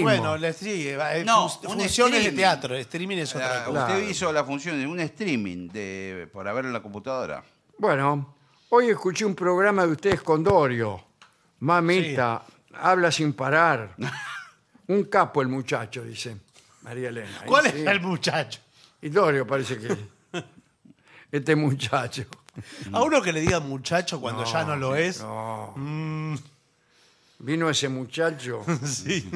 bueno, le sigue. Eh, no, funciones de teatro, streaming es otra cosa. Usted hizo la función de un streaming de, por haber en la computadora. Bueno, hoy escuché un programa de ustedes con Dorio. Mamita, habla sin parar. Un capo el muchacho, dice María Elena. ¿Cuál es el muchacho? Y Dorio parece que... Este muchacho. A uno que le diga muchacho cuando ya no lo es. No. Mm. Vino ese muchacho. Sí.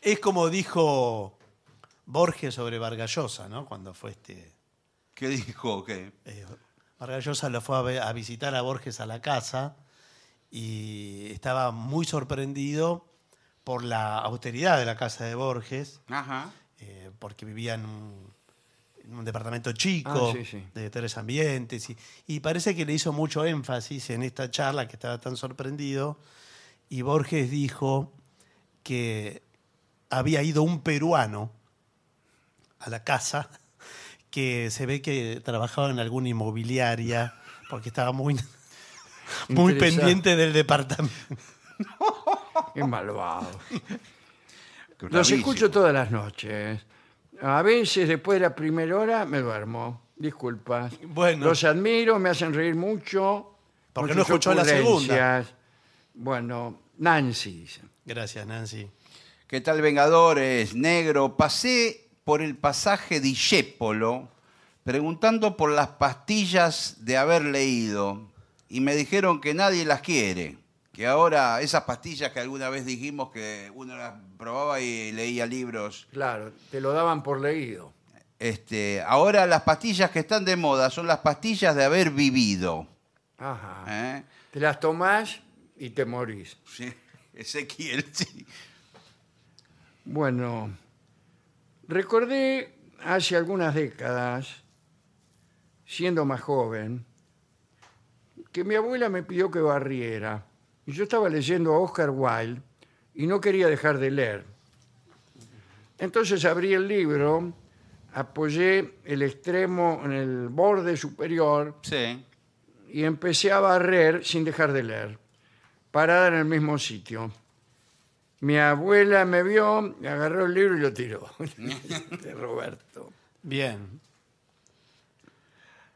es como dijo Borges sobre Vargallosa, ¿no? Cuando fue este. ¿Qué dijo? que eh, Vargallosa lo fue a, visitar a Borges a la casa y estaba muy sorprendido por la austeridad de la casa de Borges, Ajá. Eh, porque vivía en un, departamento chico, ah, de tres ambientes, y, y parece que le hizo mucho énfasis en esta charla que estaba tan sorprendido y Borges dijo que había ido un peruano a la casa que se ve que trabajaba en alguna inmobiliaria porque estaba muy, muy pendiente del departamento. Qué malvado. Los escucho todas las noches. A veces después de la primera hora me duermo. Disculpas. Bueno. Los admiro, me hacen reír mucho. Porque no escuchó la segunda. Bueno, Nancy Gracias, Nancy. ¿Qué tal, Vengadores? Negro, pasé por el pasaje de preguntando por las pastillas de haber leído y me dijeron que nadie las quiere, que ahora esas pastillas que alguna vez dijimos que uno las probaba y leía libros. Claro, te lo daban por leído. Este, ahora las pastillas que están de moda son las pastillas de haber vivido. Ajá. ¿Eh? Te las tomás y te morís. Sí, Ezequiel, sí. Bueno, recordé hace algunas décadas, siendo más joven, que mi abuela me pidió que barriera. Y yo estaba leyendo a Oscar Wilde y no quería dejar de leer. Entonces abrí el libro, apoyé el extremo en el borde superior y empecé a barrer sin dejar de leer parada en el mismo sitio. Mi abuela me vio, agarró el libro y lo tiró. Roberto. Bien.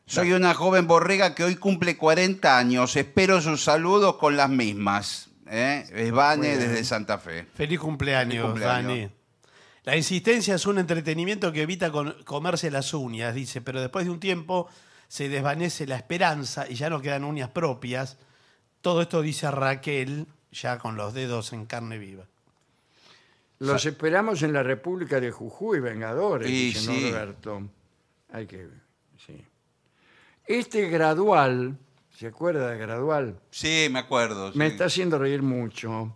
Soy una joven borrega que hoy cumple 40 años. Espero sus saludos con las mismas. ¿Eh? Es Vane desde Santa Fe. Feliz cumpleaños, Feliz cumpleaños. Vane. La insistencia es un entretenimiento que evita comerse las uñas, dice, pero después de un tiempo se desvanece la esperanza y ya no quedan uñas propias todo esto dice Raquel, ya con los dedos en carne viva. Los esperamos en la República de Jujuy, Vengadores, dice Norberto. Hay que sí. Este gradual, ¿se acuerda de gradual? Sí, me acuerdo. Me está haciendo reír mucho.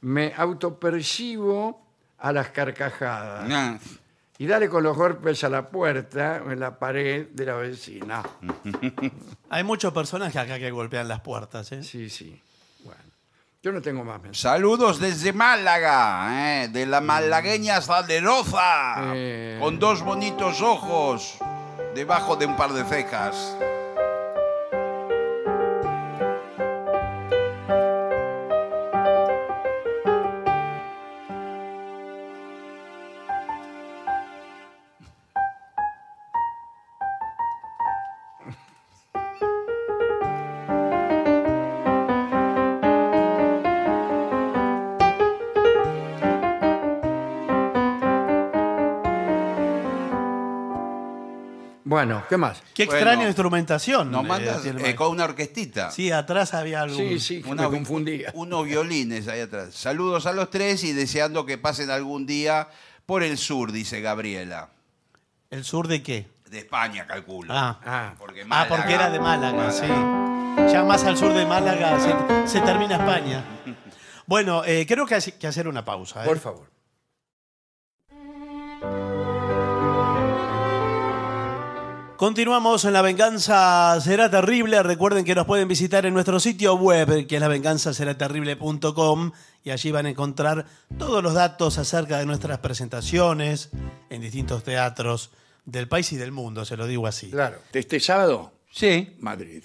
Me autopercibo a las carcajadas. Ah y dale con los golpes a la puerta o en la pared de la vecina. Hay muchos personajes acá que golpean las puertas, ¿eh? Sí, sí. Bueno, yo no tengo más Saludos desde Málaga, ¿eh? de la mm. malagueña salderosa eh. con dos bonitos ojos debajo de un par de cejas. ¿qué más? Qué extraña instrumentación. Eh, eh, con una orquestita. Sí, atrás había algo. Unos violines ahí atrás. Saludos a los tres y deseando que pasen algún día por el sur, dice Gabriela. ¿El sur de qué? De España, calculo. Ah, ah. Porque ah, porque era de Málaga, sí. Ya más al sur de Málaga se, termina España. Bueno, eh, creo que hay que hacer una pausa. por favor. Continuamos en La Venganza Será Terrible. Recuerden que nos pueden visitar en nuestro sitio web, que es lavenganzaseraterrible.com, y allí van a encontrar todos los datos acerca de nuestras presentaciones en distintos teatros del país y del mundo, se lo digo así. Claro. Este sábado, sí. Madrid.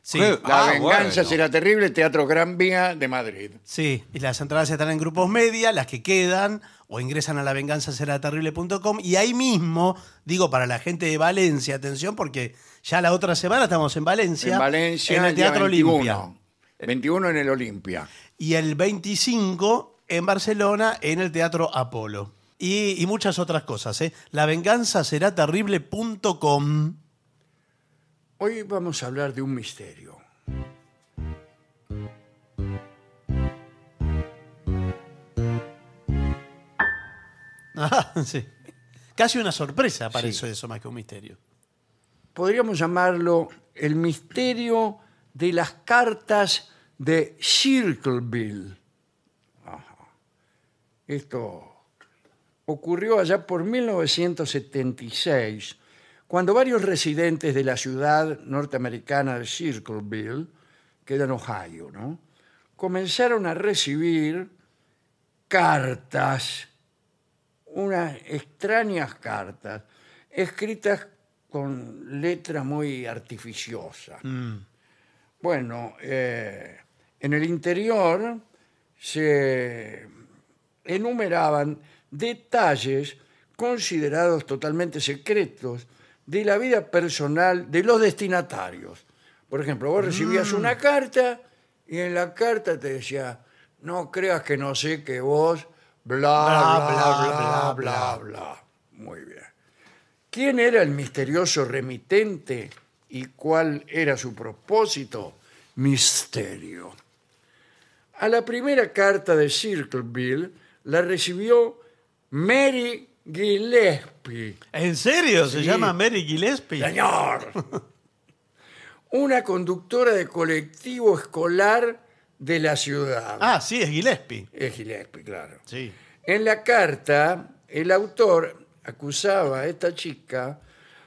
Sí. Ah, La venganza será terrible, Teatro Gran Vía de Madrid. Sí, y las entradas están en grupos media, las que quedan, o ingresan a lavenganzaseraterrible.com y ahí mismo, digo para la gente de Valencia, atención, porque ya la otra semana estamos en Valencia. En Valencia, en el Teatro Olimpia. 21 en el Olimpia. Y el 25 en Barcelona, en el Teatro Apolo. Y, muchas otras cosas. ¿eh? Lavenganzaseraterrible.com. Hoy vamos a hablar de un misterio. Ah, Casi una sorpresa para eso, eso más que un misterio. Podríamos llamarlo el misterio de las cartas de Circleville. Esto ocurrió allá por 1976, cuando varios residentes de la ciudad norteamericana de Circleville, que era en Ohio, ¿no? comenzaron a recibir cartas unas extrañas cartas escritas con letras muy artificiosas. Mm. Bueno, eh, en el interior se enumeraban detalles considerados totalmente secretos de la vida personal de los destinatarios. Por ejemplo, vos recibías mm. una carta y en la carta te decía, no creas que no sé que vos Bla, bla, bla, bla, bla. Muy bien. ¿Quién era el misterioso remitente y cuál era su propósito? Misterio. A la primera carta de Circleville la recibió Mary Gillespie. ¿En serio? ¿Se llama Mary Gillespie? Señor. Una conductora de colectivo escolar de la ciudad. Ah, sí, es Gillespie. Es Gillespie, claro. Sí. En la carta, el autor acusaba a esta chica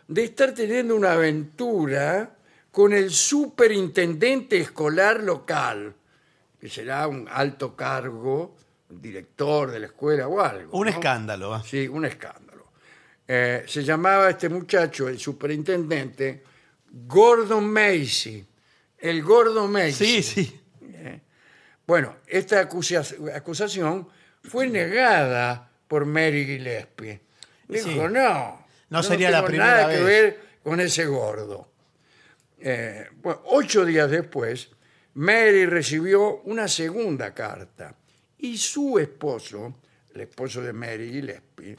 de estar teniendo una aventura con el superintendente escolar local, que será un alto cargo, director de la escuela o algo. Un escándalo. Ah. Sí, un escándalo. Eh, se llamaba este muchacho, el superintendente, Gordon Macy. El Gordo Macy. Sí, sí. Bueno, esta acusación fue negada por Mary Gillespie. Dijo, no, no. sería la primera nada que ver con ese gordo. Eh, ocho días después, Mary recibió una segunda carta y su esposo, el esposo de Mary Gillespie,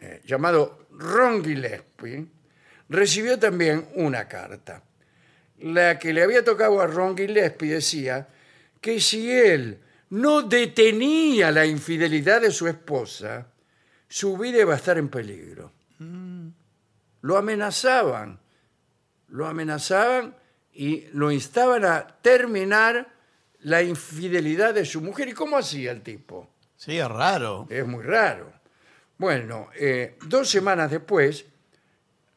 eh, llamado Ron Gillespie, recibió también una carta. La que le había tocado a Ron Gillespie decía que si él no detenía la infidelidad de su esposa, su vida iba a estar en peligro. Mm. Lo amenazaban, lo amenazaban y lo instaban a terminar la infidelidad de su mujer. ¿Y cómo hacía el tipo? Sí, es raro. Es muy raro. Bueno, eh, dos semanas después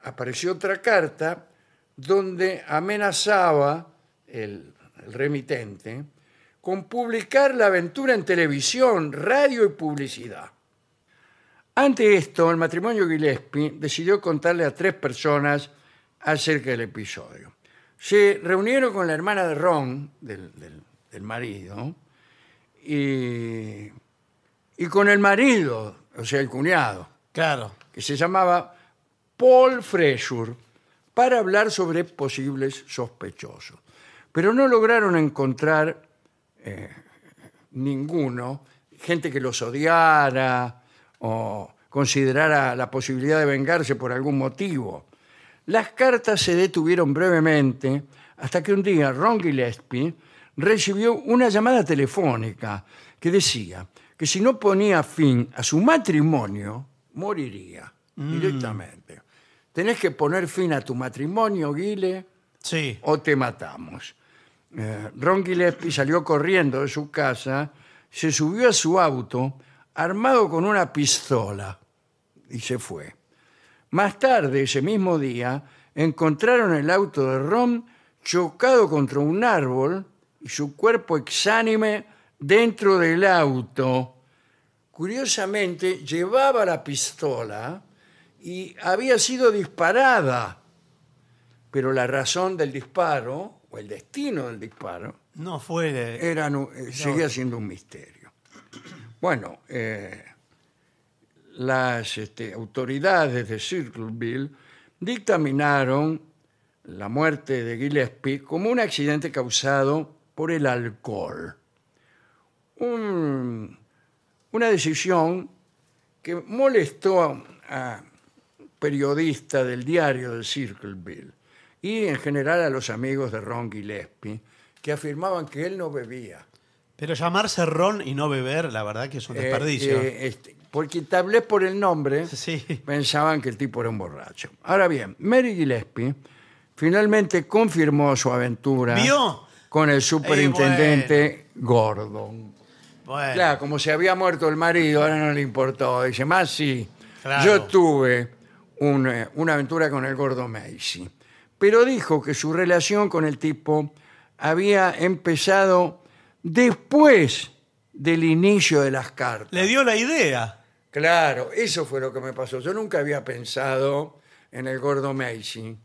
apareció otra carta donde amenazaba el remitente con publicar la aventura en televisión, radio y publicidad. Ante esto, el matrimonio Gillespie decidió contarle a tres personas acerca del episodio. Se reunieron con la hermana de Ron, del, marido, y, y con el marido, o sea, el cuñado, Claro. que se llamaba Paul Freshur, para hablar sobre posibles sospechosos. Pero no lograron encontrar ninguno, gente que los odiara o considerara la posibilidad de vengarse por algún motivo. Las cartas se detuvieron brevemente hasta que un día Ron Gillespie recibió una llamada telefónica que decía que si no ponía fin a su matrimonio, moriría mm. directamente. Tenés que poner fin a tu matrimonio, Guile, sí. o te matamos. Eh, Ron Gillespie salió corriendo de su casa, se subió a su auto armado con una pistola y se fue. Más tarde, ese mismo día, encontraron el auto de Ron chocado contra un árbol y su cuerpo exánime dentro del auto. Curiosamente, llevaba la pistola y había sido disparada, pero la razón del disparo o el destino del disparo, No fue seguía siendo un misterio. Bueno, eh, las este, autoridades de Circleville dictaminaron la muerte de Gillespie como un accidente causado por el alcohol. una decisión que molestó a, periodistas periodista del diario de Circleville, y en general a los amigos de Ron Gillespie, que afirmaban que él no bebía. Pero llamarse Ron y no beber, la verdad que es un eh, desperdicio. Eh, este, porque tal hablé por el nombre pensaban que el tipo era un borracho. Ahora bien, Mary Gillespie finalmente confirmó su aventura ¿Vio? con el superintendente eh, Gordon. Claro, como se había muerto el marido, ahora no le importó. Dice, más sí, yo tuve una aventura con el gordo Macy pero dijo que su relación con el tipo había empezado después del inicio de las cartas. Le dio la idea. Claro, eso fue lo que me pasó. Yo nunca había pensado en el gordo Macy,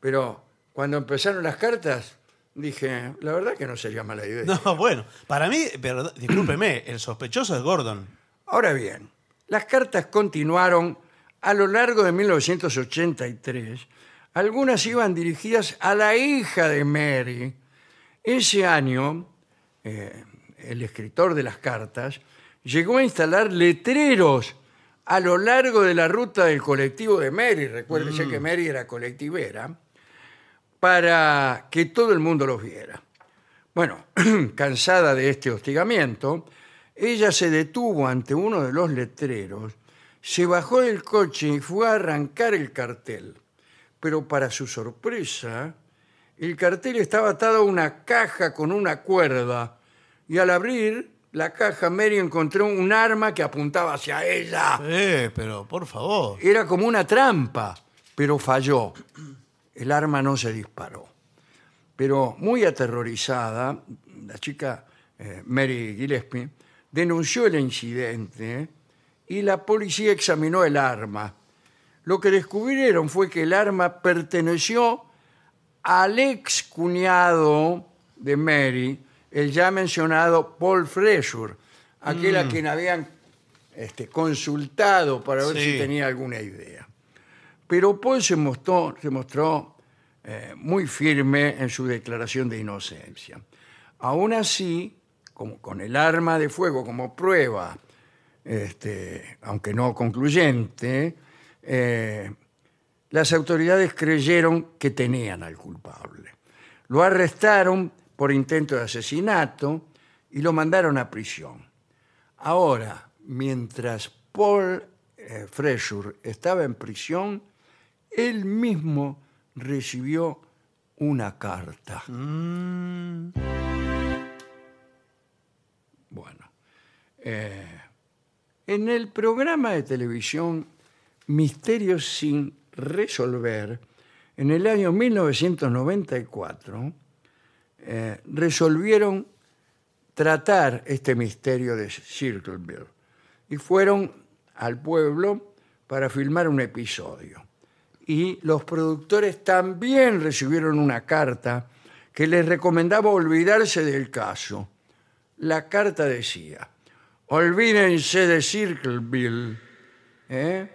pero cuando empezaron las cartas dije, la verdad que no sería mala idea. No, bueno, para mí, pero, discúlpeme, el sospechoso es Gordon. Ahora bien, las cartas continuaron a lo largo de 1983 algunas iban dirigidas a la hija de Mary. Ese año, eh, el escritor de las cartas llegó a instalar letreros a lo largo de la ruta del colectivo de Mary, recuérdese mm. que Mary era colectivera, para que todo el mundo los viera. Bueno, cansada de este hostigamiento, ella se detuvo ante uno de los letreros, se bajó del coche y fue a arrancar el cartel pero para su sorpresa, el cartel estaba atado a una caja con una cuerda y al abrir la caja Mary encontró un arma que apuntaba hacia ella. Eh, pero por favor. Era como una trampa, pero falló. El arma no se disparó. Pero muy aterrorizada, la chica eh, Mary Gillespie denunció el incidente y la policía examinó el arma lo que descubrieron fue que el arma perteneció al ex cuñado de Mary, el ya mencionado Paul Fresher, aquel a mm. quien habían este, consultado para ver si tenía alguna idea. Pero Paul se mostró, eh, muy firme en su declaración de inocencia. Aún así, como con el arma de fuego como prueba, este, aunque no concluyente, eh, las autoridades creyeron que tenían al culpable. Lo arrestaron por intento de asesinato y lo mandaron a prisión. Ahora, mientras Paul eh, estaba en prisión, él mismo recibió una carta. Mm. Bueno, eh, en el programa de televisión Misterios sin resolver, en el año 1994 eh, resolvieron tratar este misterio de Circleville y fueron al pueblo para filmar un episodio. Y los productores también recibieron una carta que les recomendaba olvidarse del caso. La carta decía, olvídense de Circleville. ¿eh?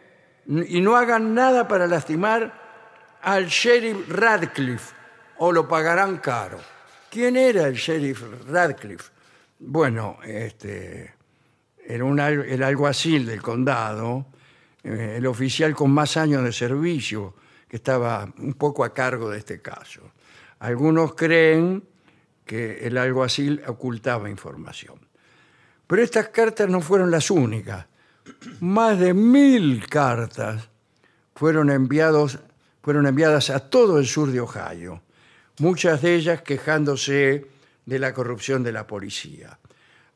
y no hagan nada para lastimar al sheriff Radcliffe o lo pagarán caro. ¿Quién era el sheriff Radcliffe? Bueno, este, era un, el alguacil del condado, eh, el oficial con más años de servicio que estaba un poco a cargo de este caso. Algunos creen que el alguacil ocultaba información. Pero estas cartas no fueron las únicas más de mil cartas fueron, enviados, fueron enviadas a todo el sur de Ohio, muchas de ellas quejándose de la corrupción de la policía.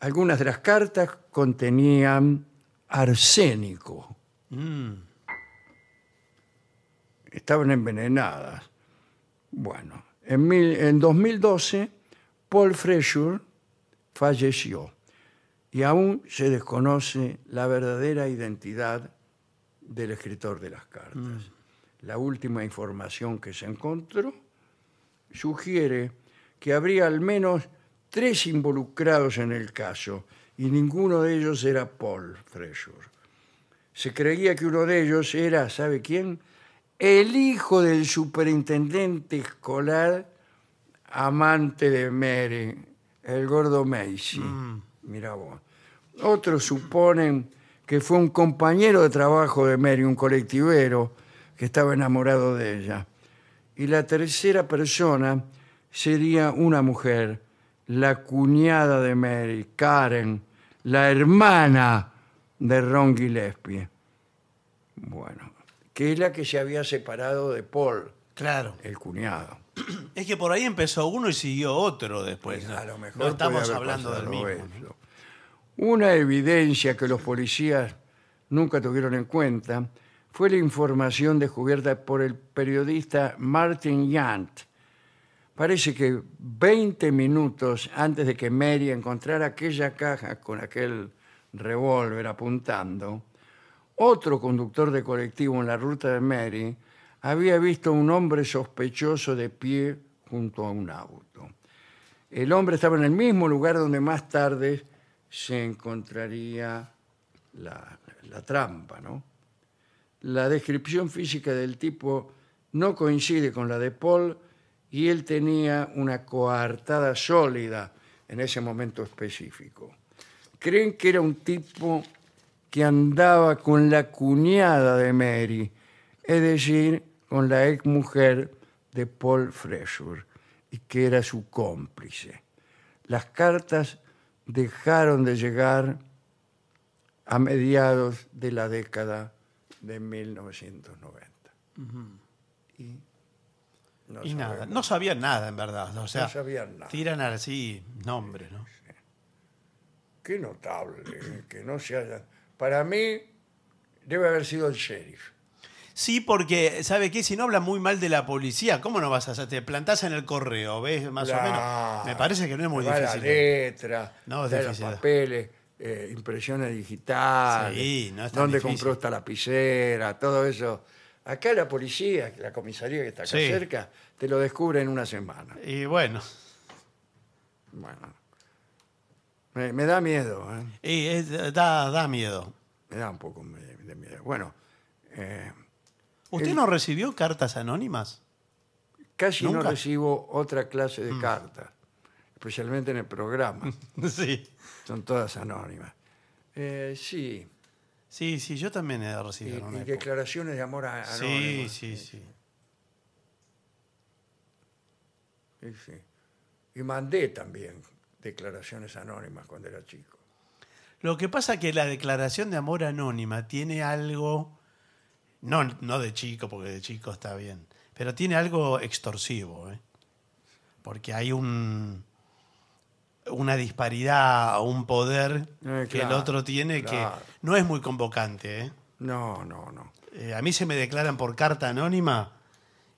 Algunas de las cartas contenían arsénico. Mm. Estaban envenenadas. Bueno, en, en 2012, Paul Fresher falleció y aún se desconoce la verdadera identidad del escritor de las cartas. Mm. La última información que se encontró sugiere que habría al menos tres involucrados en el caso y ninguno de ellos era Paul Freshur. Se creía que uno de ellos era, ¿sabe quién? El hijo del superintendente escolar amante de Mary, el gordo Macy. Mm. vos. Otros suponen que fue un compañero de trabajo de Mary, un colectivero, que estaba enamorado de ella. Y la tercera persona sería una mujer, la cuñada de Mary, Karen, la hermana de Ron Gillespie. Bueno, que es la que se había separado de Paul, Claro. el cuñado. Es que por ahí empezó uno y siguió otro después. ¿no? a lo mejor No estamos hablando del mismo. Una evidencia que los policías nunca tuvieron en cuenta fue la información descubierta por el periodista Martin Yant. Parece que 20 minutos antes de que Mary encontrara aquella caja con aquel revólver apuntando, otro conductor de colectivo en la ruta de Mary había visto un hombre sospechoso de pie junto a un auto. El hombre estaba en el mismo lugar donde más tarde se encontraría la, trampa. ¿no? La descripción física del tipo no coincide con la de Paul y él tenía una coartada sólida en ese momento específico. Creen que era un tipo que andaba con la cuñada de Mary, es decir, con la ex de Paul Fresher, y que era su cómplice. Las cartas dejaron de llegar a mediados de la década de 1990. Y, no, nada, no sabían nada en verdad. O sea, no sabían nada. Tiran así nombres, ¿no? Qué notable eh, que no se haya... Para mí debe haber sido el sheriff. Sí, porque, ¿sabe qué? Si no habla muy mal de la policía, ¿cómo no vas a hacer? Te plantás en el correo, ¿ves? Más o menos. Me parece que no es muy difícil. La ¿eh? letra, no, los papeles, eh, impresiones digitales, sí, no es tan dónde compró esta lapicera, todo eso. Acá la policía, la comisaría que está acá cerca, te lo descubre en una semana. Y bueno. Bueno. Me, da miedo. ¿eh? Y da, da miedo. Me da un poco de miedo. Bueno. Eh, ¿Usted no recibió cartas anónimas? Casi no recibo otra clase de mm. cartas, especialmente en el programa. sí. Son todas anónimas. Eh, sí. Sí, sí, yo también he recibido. Y, declaraciones de amor anónimas. Sí, sí, eh, sí. Sí, sí. Y mandé también declaraciones anónimas cuando era chico. Lo que pasa es que la declaración de amor anónima tiene algo no, no de chico, porque de chico está bien. Pero tiene algo extorsivo, ¿eh? porque hay un, una disparidad o un poder eh, que el otro tiene que no es muy convocante. ¿eh? No, no, no. a mí se me declaran por carta anónima.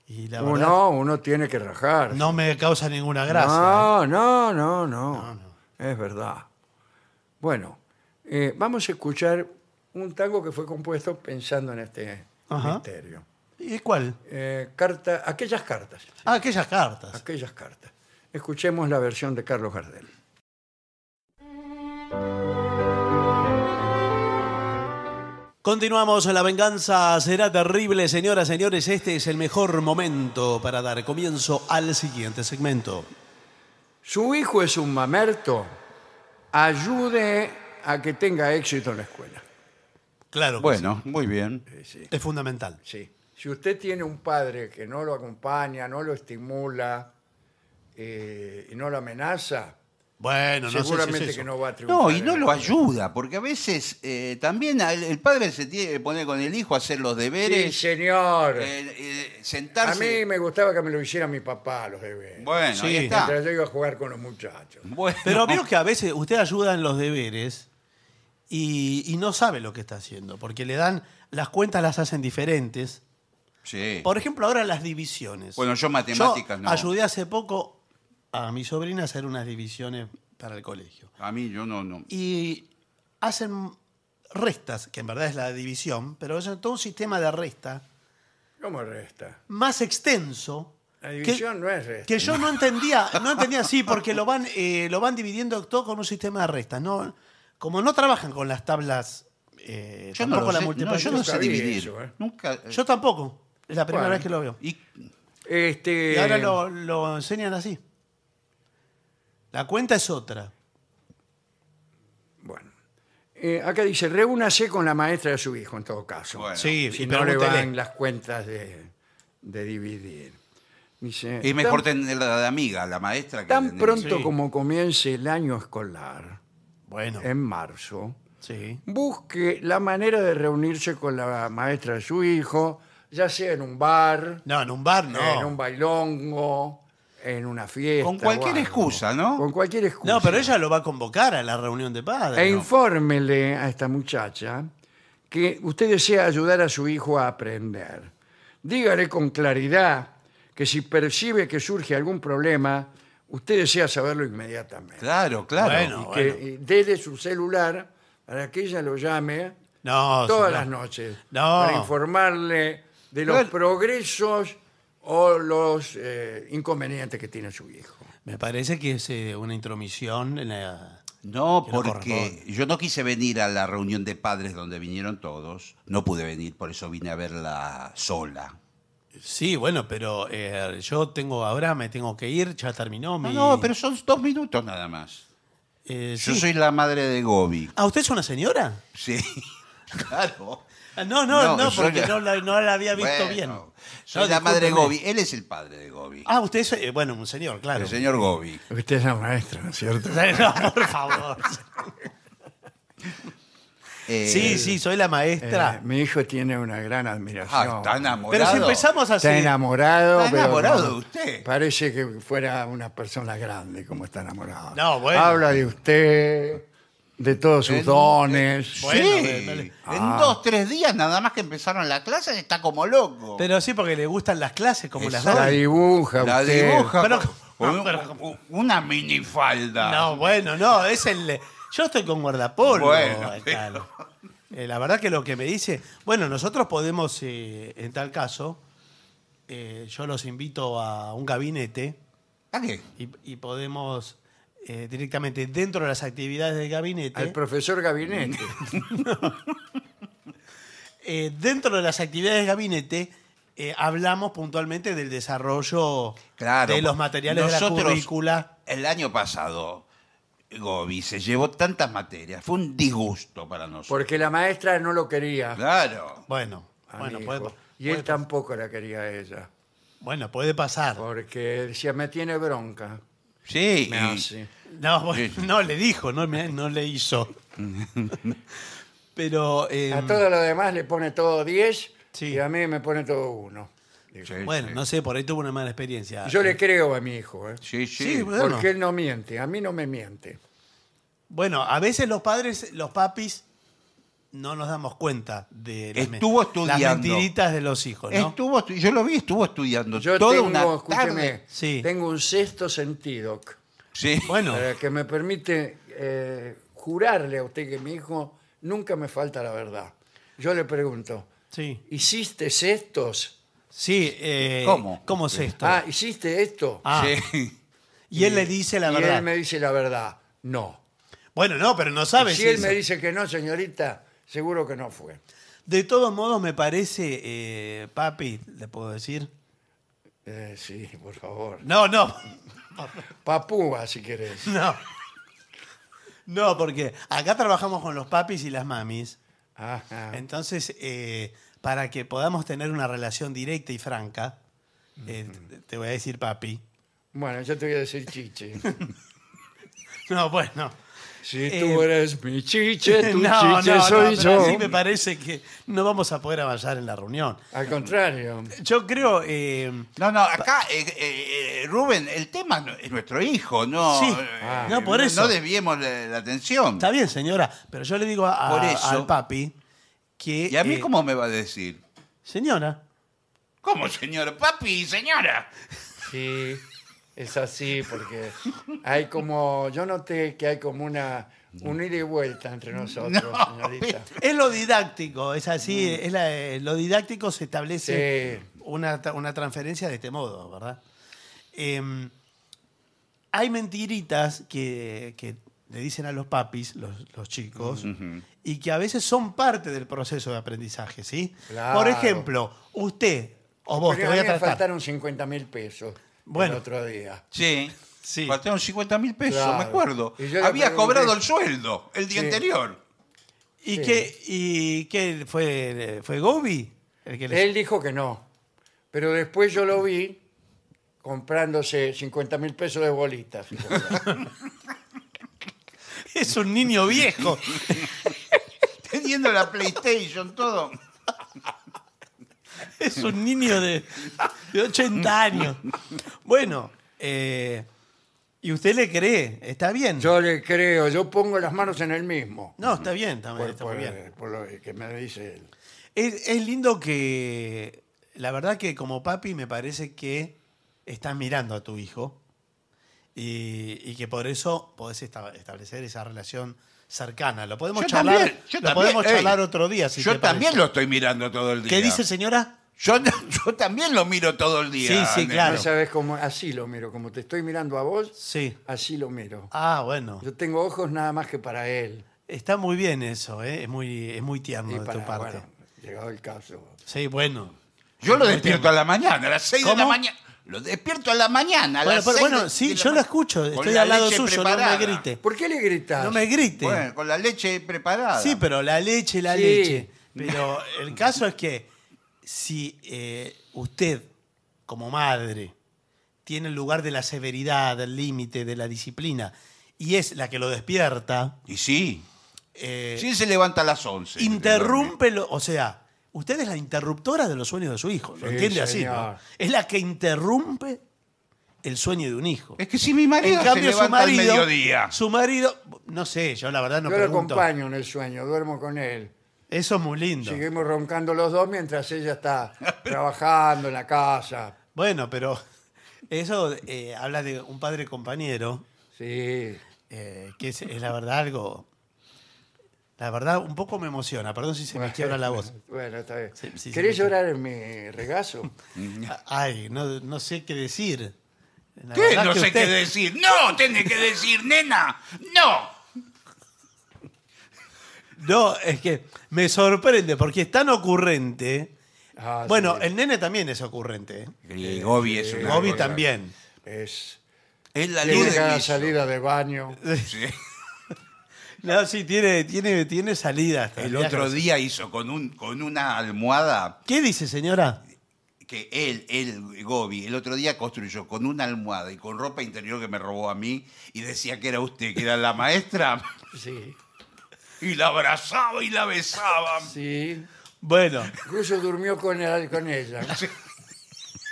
Y la uno, uno tiene que rajar. No me causa ninguna gracia. no, no, no, no. Es verdad. Bueno, vamos a escuchar un tango que fue compuesto pensando en este ¿Y cuál? Eh, carta, aquellas cartas. Ah, aquellas cartas. Aquellas cartas. Escuchemos la versión de Carlos Gardel. Continuamos, la venganza será terrible, señoras, y señores. Este es el mejor momento para dar comienzo al siguiente segmento. Su hijo es un mamerto. Ayude a que tenga éxito en la escuela. Claro. bueno, muy bien. Eh, es fundamental. Sí. Si usted tiene un padre que no lo acompaña, no lo estimula eh, y no lo amenaza, bueno, seguramente que no va a No, y no lo ayuda, porque a veces eh, también el, padre se tiene que poner con el hijo a hacer los deberes. Sí, señor. sentarse. A mí me gustaba que me lo hiciera mi papá los deberes. Bueno, ahí está. yo iba a jugar con los muchachos. Pero veo que a veces usted ayuda en los deberes y, no sabe lo que está haciendo, porque le dan, las cuentas las hacen diferentes. Sí. Por ejemplo, ahora las divisiones. Bueno, yo matemáticas no. Ayudé hace poco a mi sobrina a hacer unas divisiones para el colegio. A mí, yo no, no. Y hacen restas, que en verdad es la división, pero es todo un sistema de resta. ¿Cómo resta? Más extenso. La división no es resta. Que yo no entendía, no entendía así, porque lo van, eh, lo van dividiendo todo con un sistema de restas. No, como no trabajan con las tablas, eh, yo la dividir. ¿eh? Eh. Yo tampoco. Es la primera vez que lo veo. Y, Este, ahora lo, enseñan así. La cuenta es otra. Bueno. acá dice, reúnase con la maestra de su hijo, en todo caso. Sí, si no le van las cuentas de, dividir. Y mejor tener la de amiga, la maestra que tan pronto como comience el año escolar, bueno. en marzo, Sí. busque la manera de reunirse con la maestra de su hijo, ya sea en un bar, No, en un bar no. en un bailongo, en una fiesta. Con cualquier excusa, ¿no? Con cualquier excusa. No, pero ella lo va a convocar a la reunión de padres. E infórmele a esta muchacha que usted desea ayudar a su hijo a aprender. Dígale con claridad que si percibe que surge algún problema, usted desea saberlo inmediatamente. Claro, claro. que su celular para que ella lo llame todas las noches para informarle de los progresos o los eh, inconvenientes que tiene su hijo. Me parece que es eh, una intromisión en la... No, porque yo no quise venir a la reunión de padres donde vinieron todos. No pude venir, por eso vine a verla sola. Sí, bueno, pero eh, yo tengo ahora, me tengo que ir, ya terminó mi... No, pero son dos minutos nada más. Eh, yo soy la madre de Gobi. ¿Ah, usted es una señora? Sí, claro. Ah, no, no, no, porque no, la, había visto bien. Soy la madre de Gobi. Él es el padre de Gobi. Ah, usted es, eh, bueno, un señor, claro. El señor Gobi. Usted es la maestra, ¿no es cierto? No, por favor. sí, sí, soy la maestra. Eh, mi hijo tiene una gran admiración. Ah, está enamorado. Pero si empezamos así. Está enamorado. Está enamorado de usted. Parece que fuera una persona grande como está enamorado. No, bueno. Habla de usted, de todos sus dones. Eh, bueno, sí. En ah. dos, tres días nada más que empezaron las clases está como loco. Pero sí, porque le gustan las clases como las dos. La dibuja, La dibuja. Pero, una minifalda. No, bueno, no, es el yo estoy con guardapolvo. Bueno, eh, la verdad que lo que me dice, bueno, nosotros podemos, eh, en tal caso, eh, yo los invito a un gabinete ¿A qué? y, podemos directamente dentro de las actividades del gabinete el profesor Gabinete. dentro de las actividades del gabinete, hablamos puntualmente del desarrollo de los materiales de la currícula. El año pasado Gobi se llevó tantas materias. Fue un disgusto para nosotros. Porque la maestra no lo quería. Claro. Bueno, bueno, Y él tampoco la quería ella. bueno, puede pasar. Porque decía, me tiene bronca. Sí. No, no le dijo, no, no le hizo. Pero em, A todo lo demás le pone todo 10 y a mí me pone todo 1 bueno, no sé, por ahí tuvo una mala experiencia. Yo le creo a mi hijo, ¿eh? Sí, sí. Porque él no miente, a mí no me miente. Bueno, a veces los padres, los papis, no nos damos cuenta de las, estuvo estudiando. mentiritas de los hijos. yo lo vi, estuvo estudiando. Yo tengo, tengo un sexto sentido bueno. que me permite eh, jurarle a usted que mi hijo nunca me falta la verdad. Yo le pregunto, ¿hiciste sextos? Sí. eh, ¿Cómo? ¿Cómo es esto? Ah, ¿hiciste esto? Ah. Sí. Y él le dice la y verdad. él me dice la verdad, no. Bueno, no, pero no sabes. si él me dice que no, señorita, seguro que no fue. De todos modos, me parece, eh, papi, le puedo decir. Eh, sí, por favor. No, no, Papúa, si querés. no. No, porque acá trabajamos con los papis y las mamis. Entonces, eh, para que podamos tener una relación directa y franca, eh, te voy a decir papi. Bueno, yo te voy a decir chiche. No, bueno. Si eh, tú eres mi chiche, tu chiche soy me parece que no vamos a poder avanzar en la reunión. Al contrario. Yo creo, eh, No, no, acá, Rubén, el tema es nuestro hijo, ¿no? Sí. No, por eso. No desviemos la, atención. está bien señora, pero yo le digo al papi, ¿Y a mí eh, cómo me va a decir? Señora. ¿Cómo, señor, Papi, señora. Sí, es así, porque hay como, yo noté que hay como una, un ida y vuelta entre nosotros, señorita. Es lo didáctico, es así, mm. eh, lo didáctico se establece una, transferencia de este modo, ¿verdad? Em, hay mentiritas que, que le dicen a los papis, los, chicos, y que a veces son parte del proceso de aprendizaje, ¿sí? Por ejemplo, usted o vos, te voy a, tratar. faltaron 50 mil pesos bueno, el otro día. Sí. Sí. Faltaron 50 mil pesos, me acuerdo. Había cobrado el sueldo el día anterior. ¿Y, qué, ¿Y fue? ¿Fue Gobi? El que Él dijo que no. Pero después yo lo vi comprándose 50 mil pesos de bolitas. es un niño viejo. Teniendo la PlayStation, todo. Es un niño de, 80 años. Bueno, eh, y usted le cree, está bien. Yo le creo, yo pongo las manos en el mismo. No, está bien, también está bien. Por lo que me dice él. Es, es, lindo que, la verdad que como papi me parece que estás mirando a tu hijo y, que por eso podés establecer esa relación cercana. Lo podemos charlar, podemos otro día. Si yo también lo estoy mirando todo el día. ¿Qué dice, señora? Yo, yo también lo miro todo el día. Sí, sí, claro. Sabes cómo, así lo miro, como te estoy mirando a vos, sí. así lo miro. Ah, bueno. Yo tengo ojos nada más que para él. Está muy bien eso, ¿eh? es, muy, es muy tierno de tu parte. llegado el caso. Sí, bueno. Yo lo despierto a la mañana, a las 6 de la mañana. Lo despierto a la mañana. A bueno, bueno, sí, yo lo escucho. Estoy al lado suyo, no me grite. ¿Por qué le grita? No me grite. Bueno, con la leche preparada. Sí, pero la leche, la leche. Pero el caso es que si eh, usted, como madre, tiene el lugar de la severidad, del límite, de la disciplina, y es la que lo despierta, Y sí. Eh, sí se levanta a las 11. interrúmpelo, o sea, Usted es la interruptora de los sueños de su hijo, lo entiende así, Es la que interrumpe el sueño de un hijo. Es que si mi marido En se su marido, mediodía. su marido, no sé, yo la verdad no Yo lo acompaño en el sueño, duermo con él. Eso es muy lindo. Seguimos roncando los dos mientras ella está trabajando en la casa. Bueno, pero eso eh, habla de un padre compañero, Sí. Eh, que es la verdad algo la verdad, un poco me emociona. Perdón si se me quiebra la voz. Bueno, está bien. ¿Querés llorar en mi regazo? Ay, no, sé qué decir. ¿Qué? No sé qué decir. No, tiene que decir, nena. No. No, es que me sorprende porque es tan ocurrente. Ah, bueno, el nene también es ocurrente. ¿eh? Y es un Gobi también. Es. la luz salida de baño. Sí. No, sí, tiene, tiene, tiene salidas. El otro día hizo con, un, con una almohada ¿Qué dice, señora? que él, el Gobi, el otro día construyó con una almohada y con ropa interior que me robó a mí y decía que era usted, que era la maestra, Sí, y la abrazaba y la besaba. sí. Bueno, Incluso durmió con, con ella.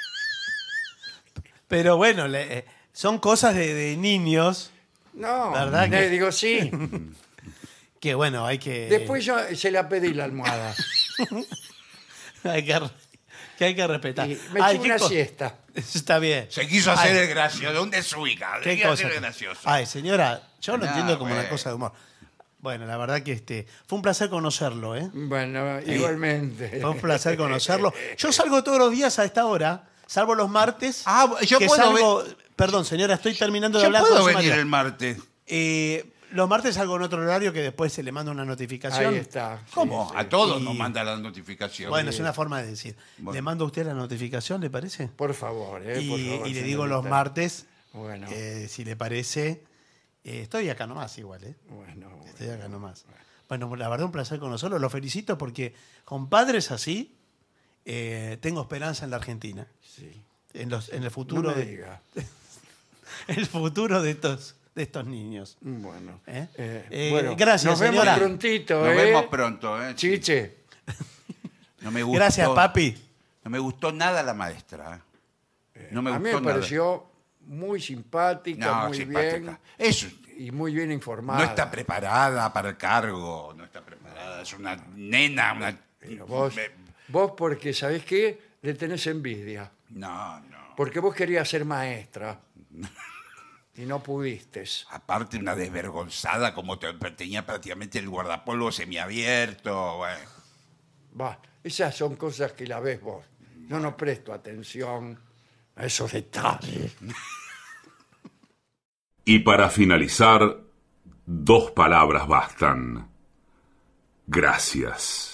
pero bueno, eh, son cosas de, de niños no, ¿Verdad le digo sí. Que bueno, hay que. Después yo se la pedí la almohada. hay que, hay que respetar. me una siesta. Está bien. Se quiso hacer el gracioso, un desubicado. qué quiso hacer gracioso. Ay, señora, yo lo entiendo como una cosa de humor. Bueno, la verdad que este fue un placer conocerlo, ¿eh? Bueno, igualmente. Fue un placer conocerlo. Yo salgo todos los días a esta hora, salvo los martes. Ah, yo puedo ver- Perdón, señora, estoy terminando de hablar hablar puedo venir el martes. Eh, los martes salgo en otro horario que después se le manda una notificación. Ahí está. ¿Cómo? A todos nos manda la notificación. Bueno, es una forma de decir. ¿Le mando usted la notificación, le parece? Por favor, eh, y, le digo los martes, Bueno, eh, si le parece. Eh, estoy acá nomás igual, ¿eh? bueno. Estoy acá nomás. Bueno, la verdad un placer con nosotros. Lo felicito porque con padres así tengo esperanza en la Argentina, Sí. en, los, en el futuro. me diga. el futuro de estos, de estos niños. Bueno. ¿Eh? Eh, eh, gracias, nos vemos prontito. Nos vemos pronto. Chiche. No me gustó, gracias, papi. No me gustó nada la maestra. a mí me pareció muy simpática, muy bien. Y muy bien informada. No está preparada para el cargo, no está preparada. Es una nena, vos, vos porque, ¿sabés qué? Le tenés envidia. No, no. Porque vos querías ser maestra. Y no pudiste. Aparte, una desvergonzada, como te- tenía prácticamente el guardapolvo semiabierto. esas son cosas que la ves vos. Yo no presto atención a esos detalles. Y para finalizar, dos palabras bastan. Gracias.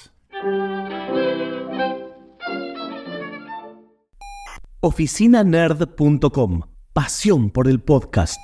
oficinanerd.com pasión por el podcast.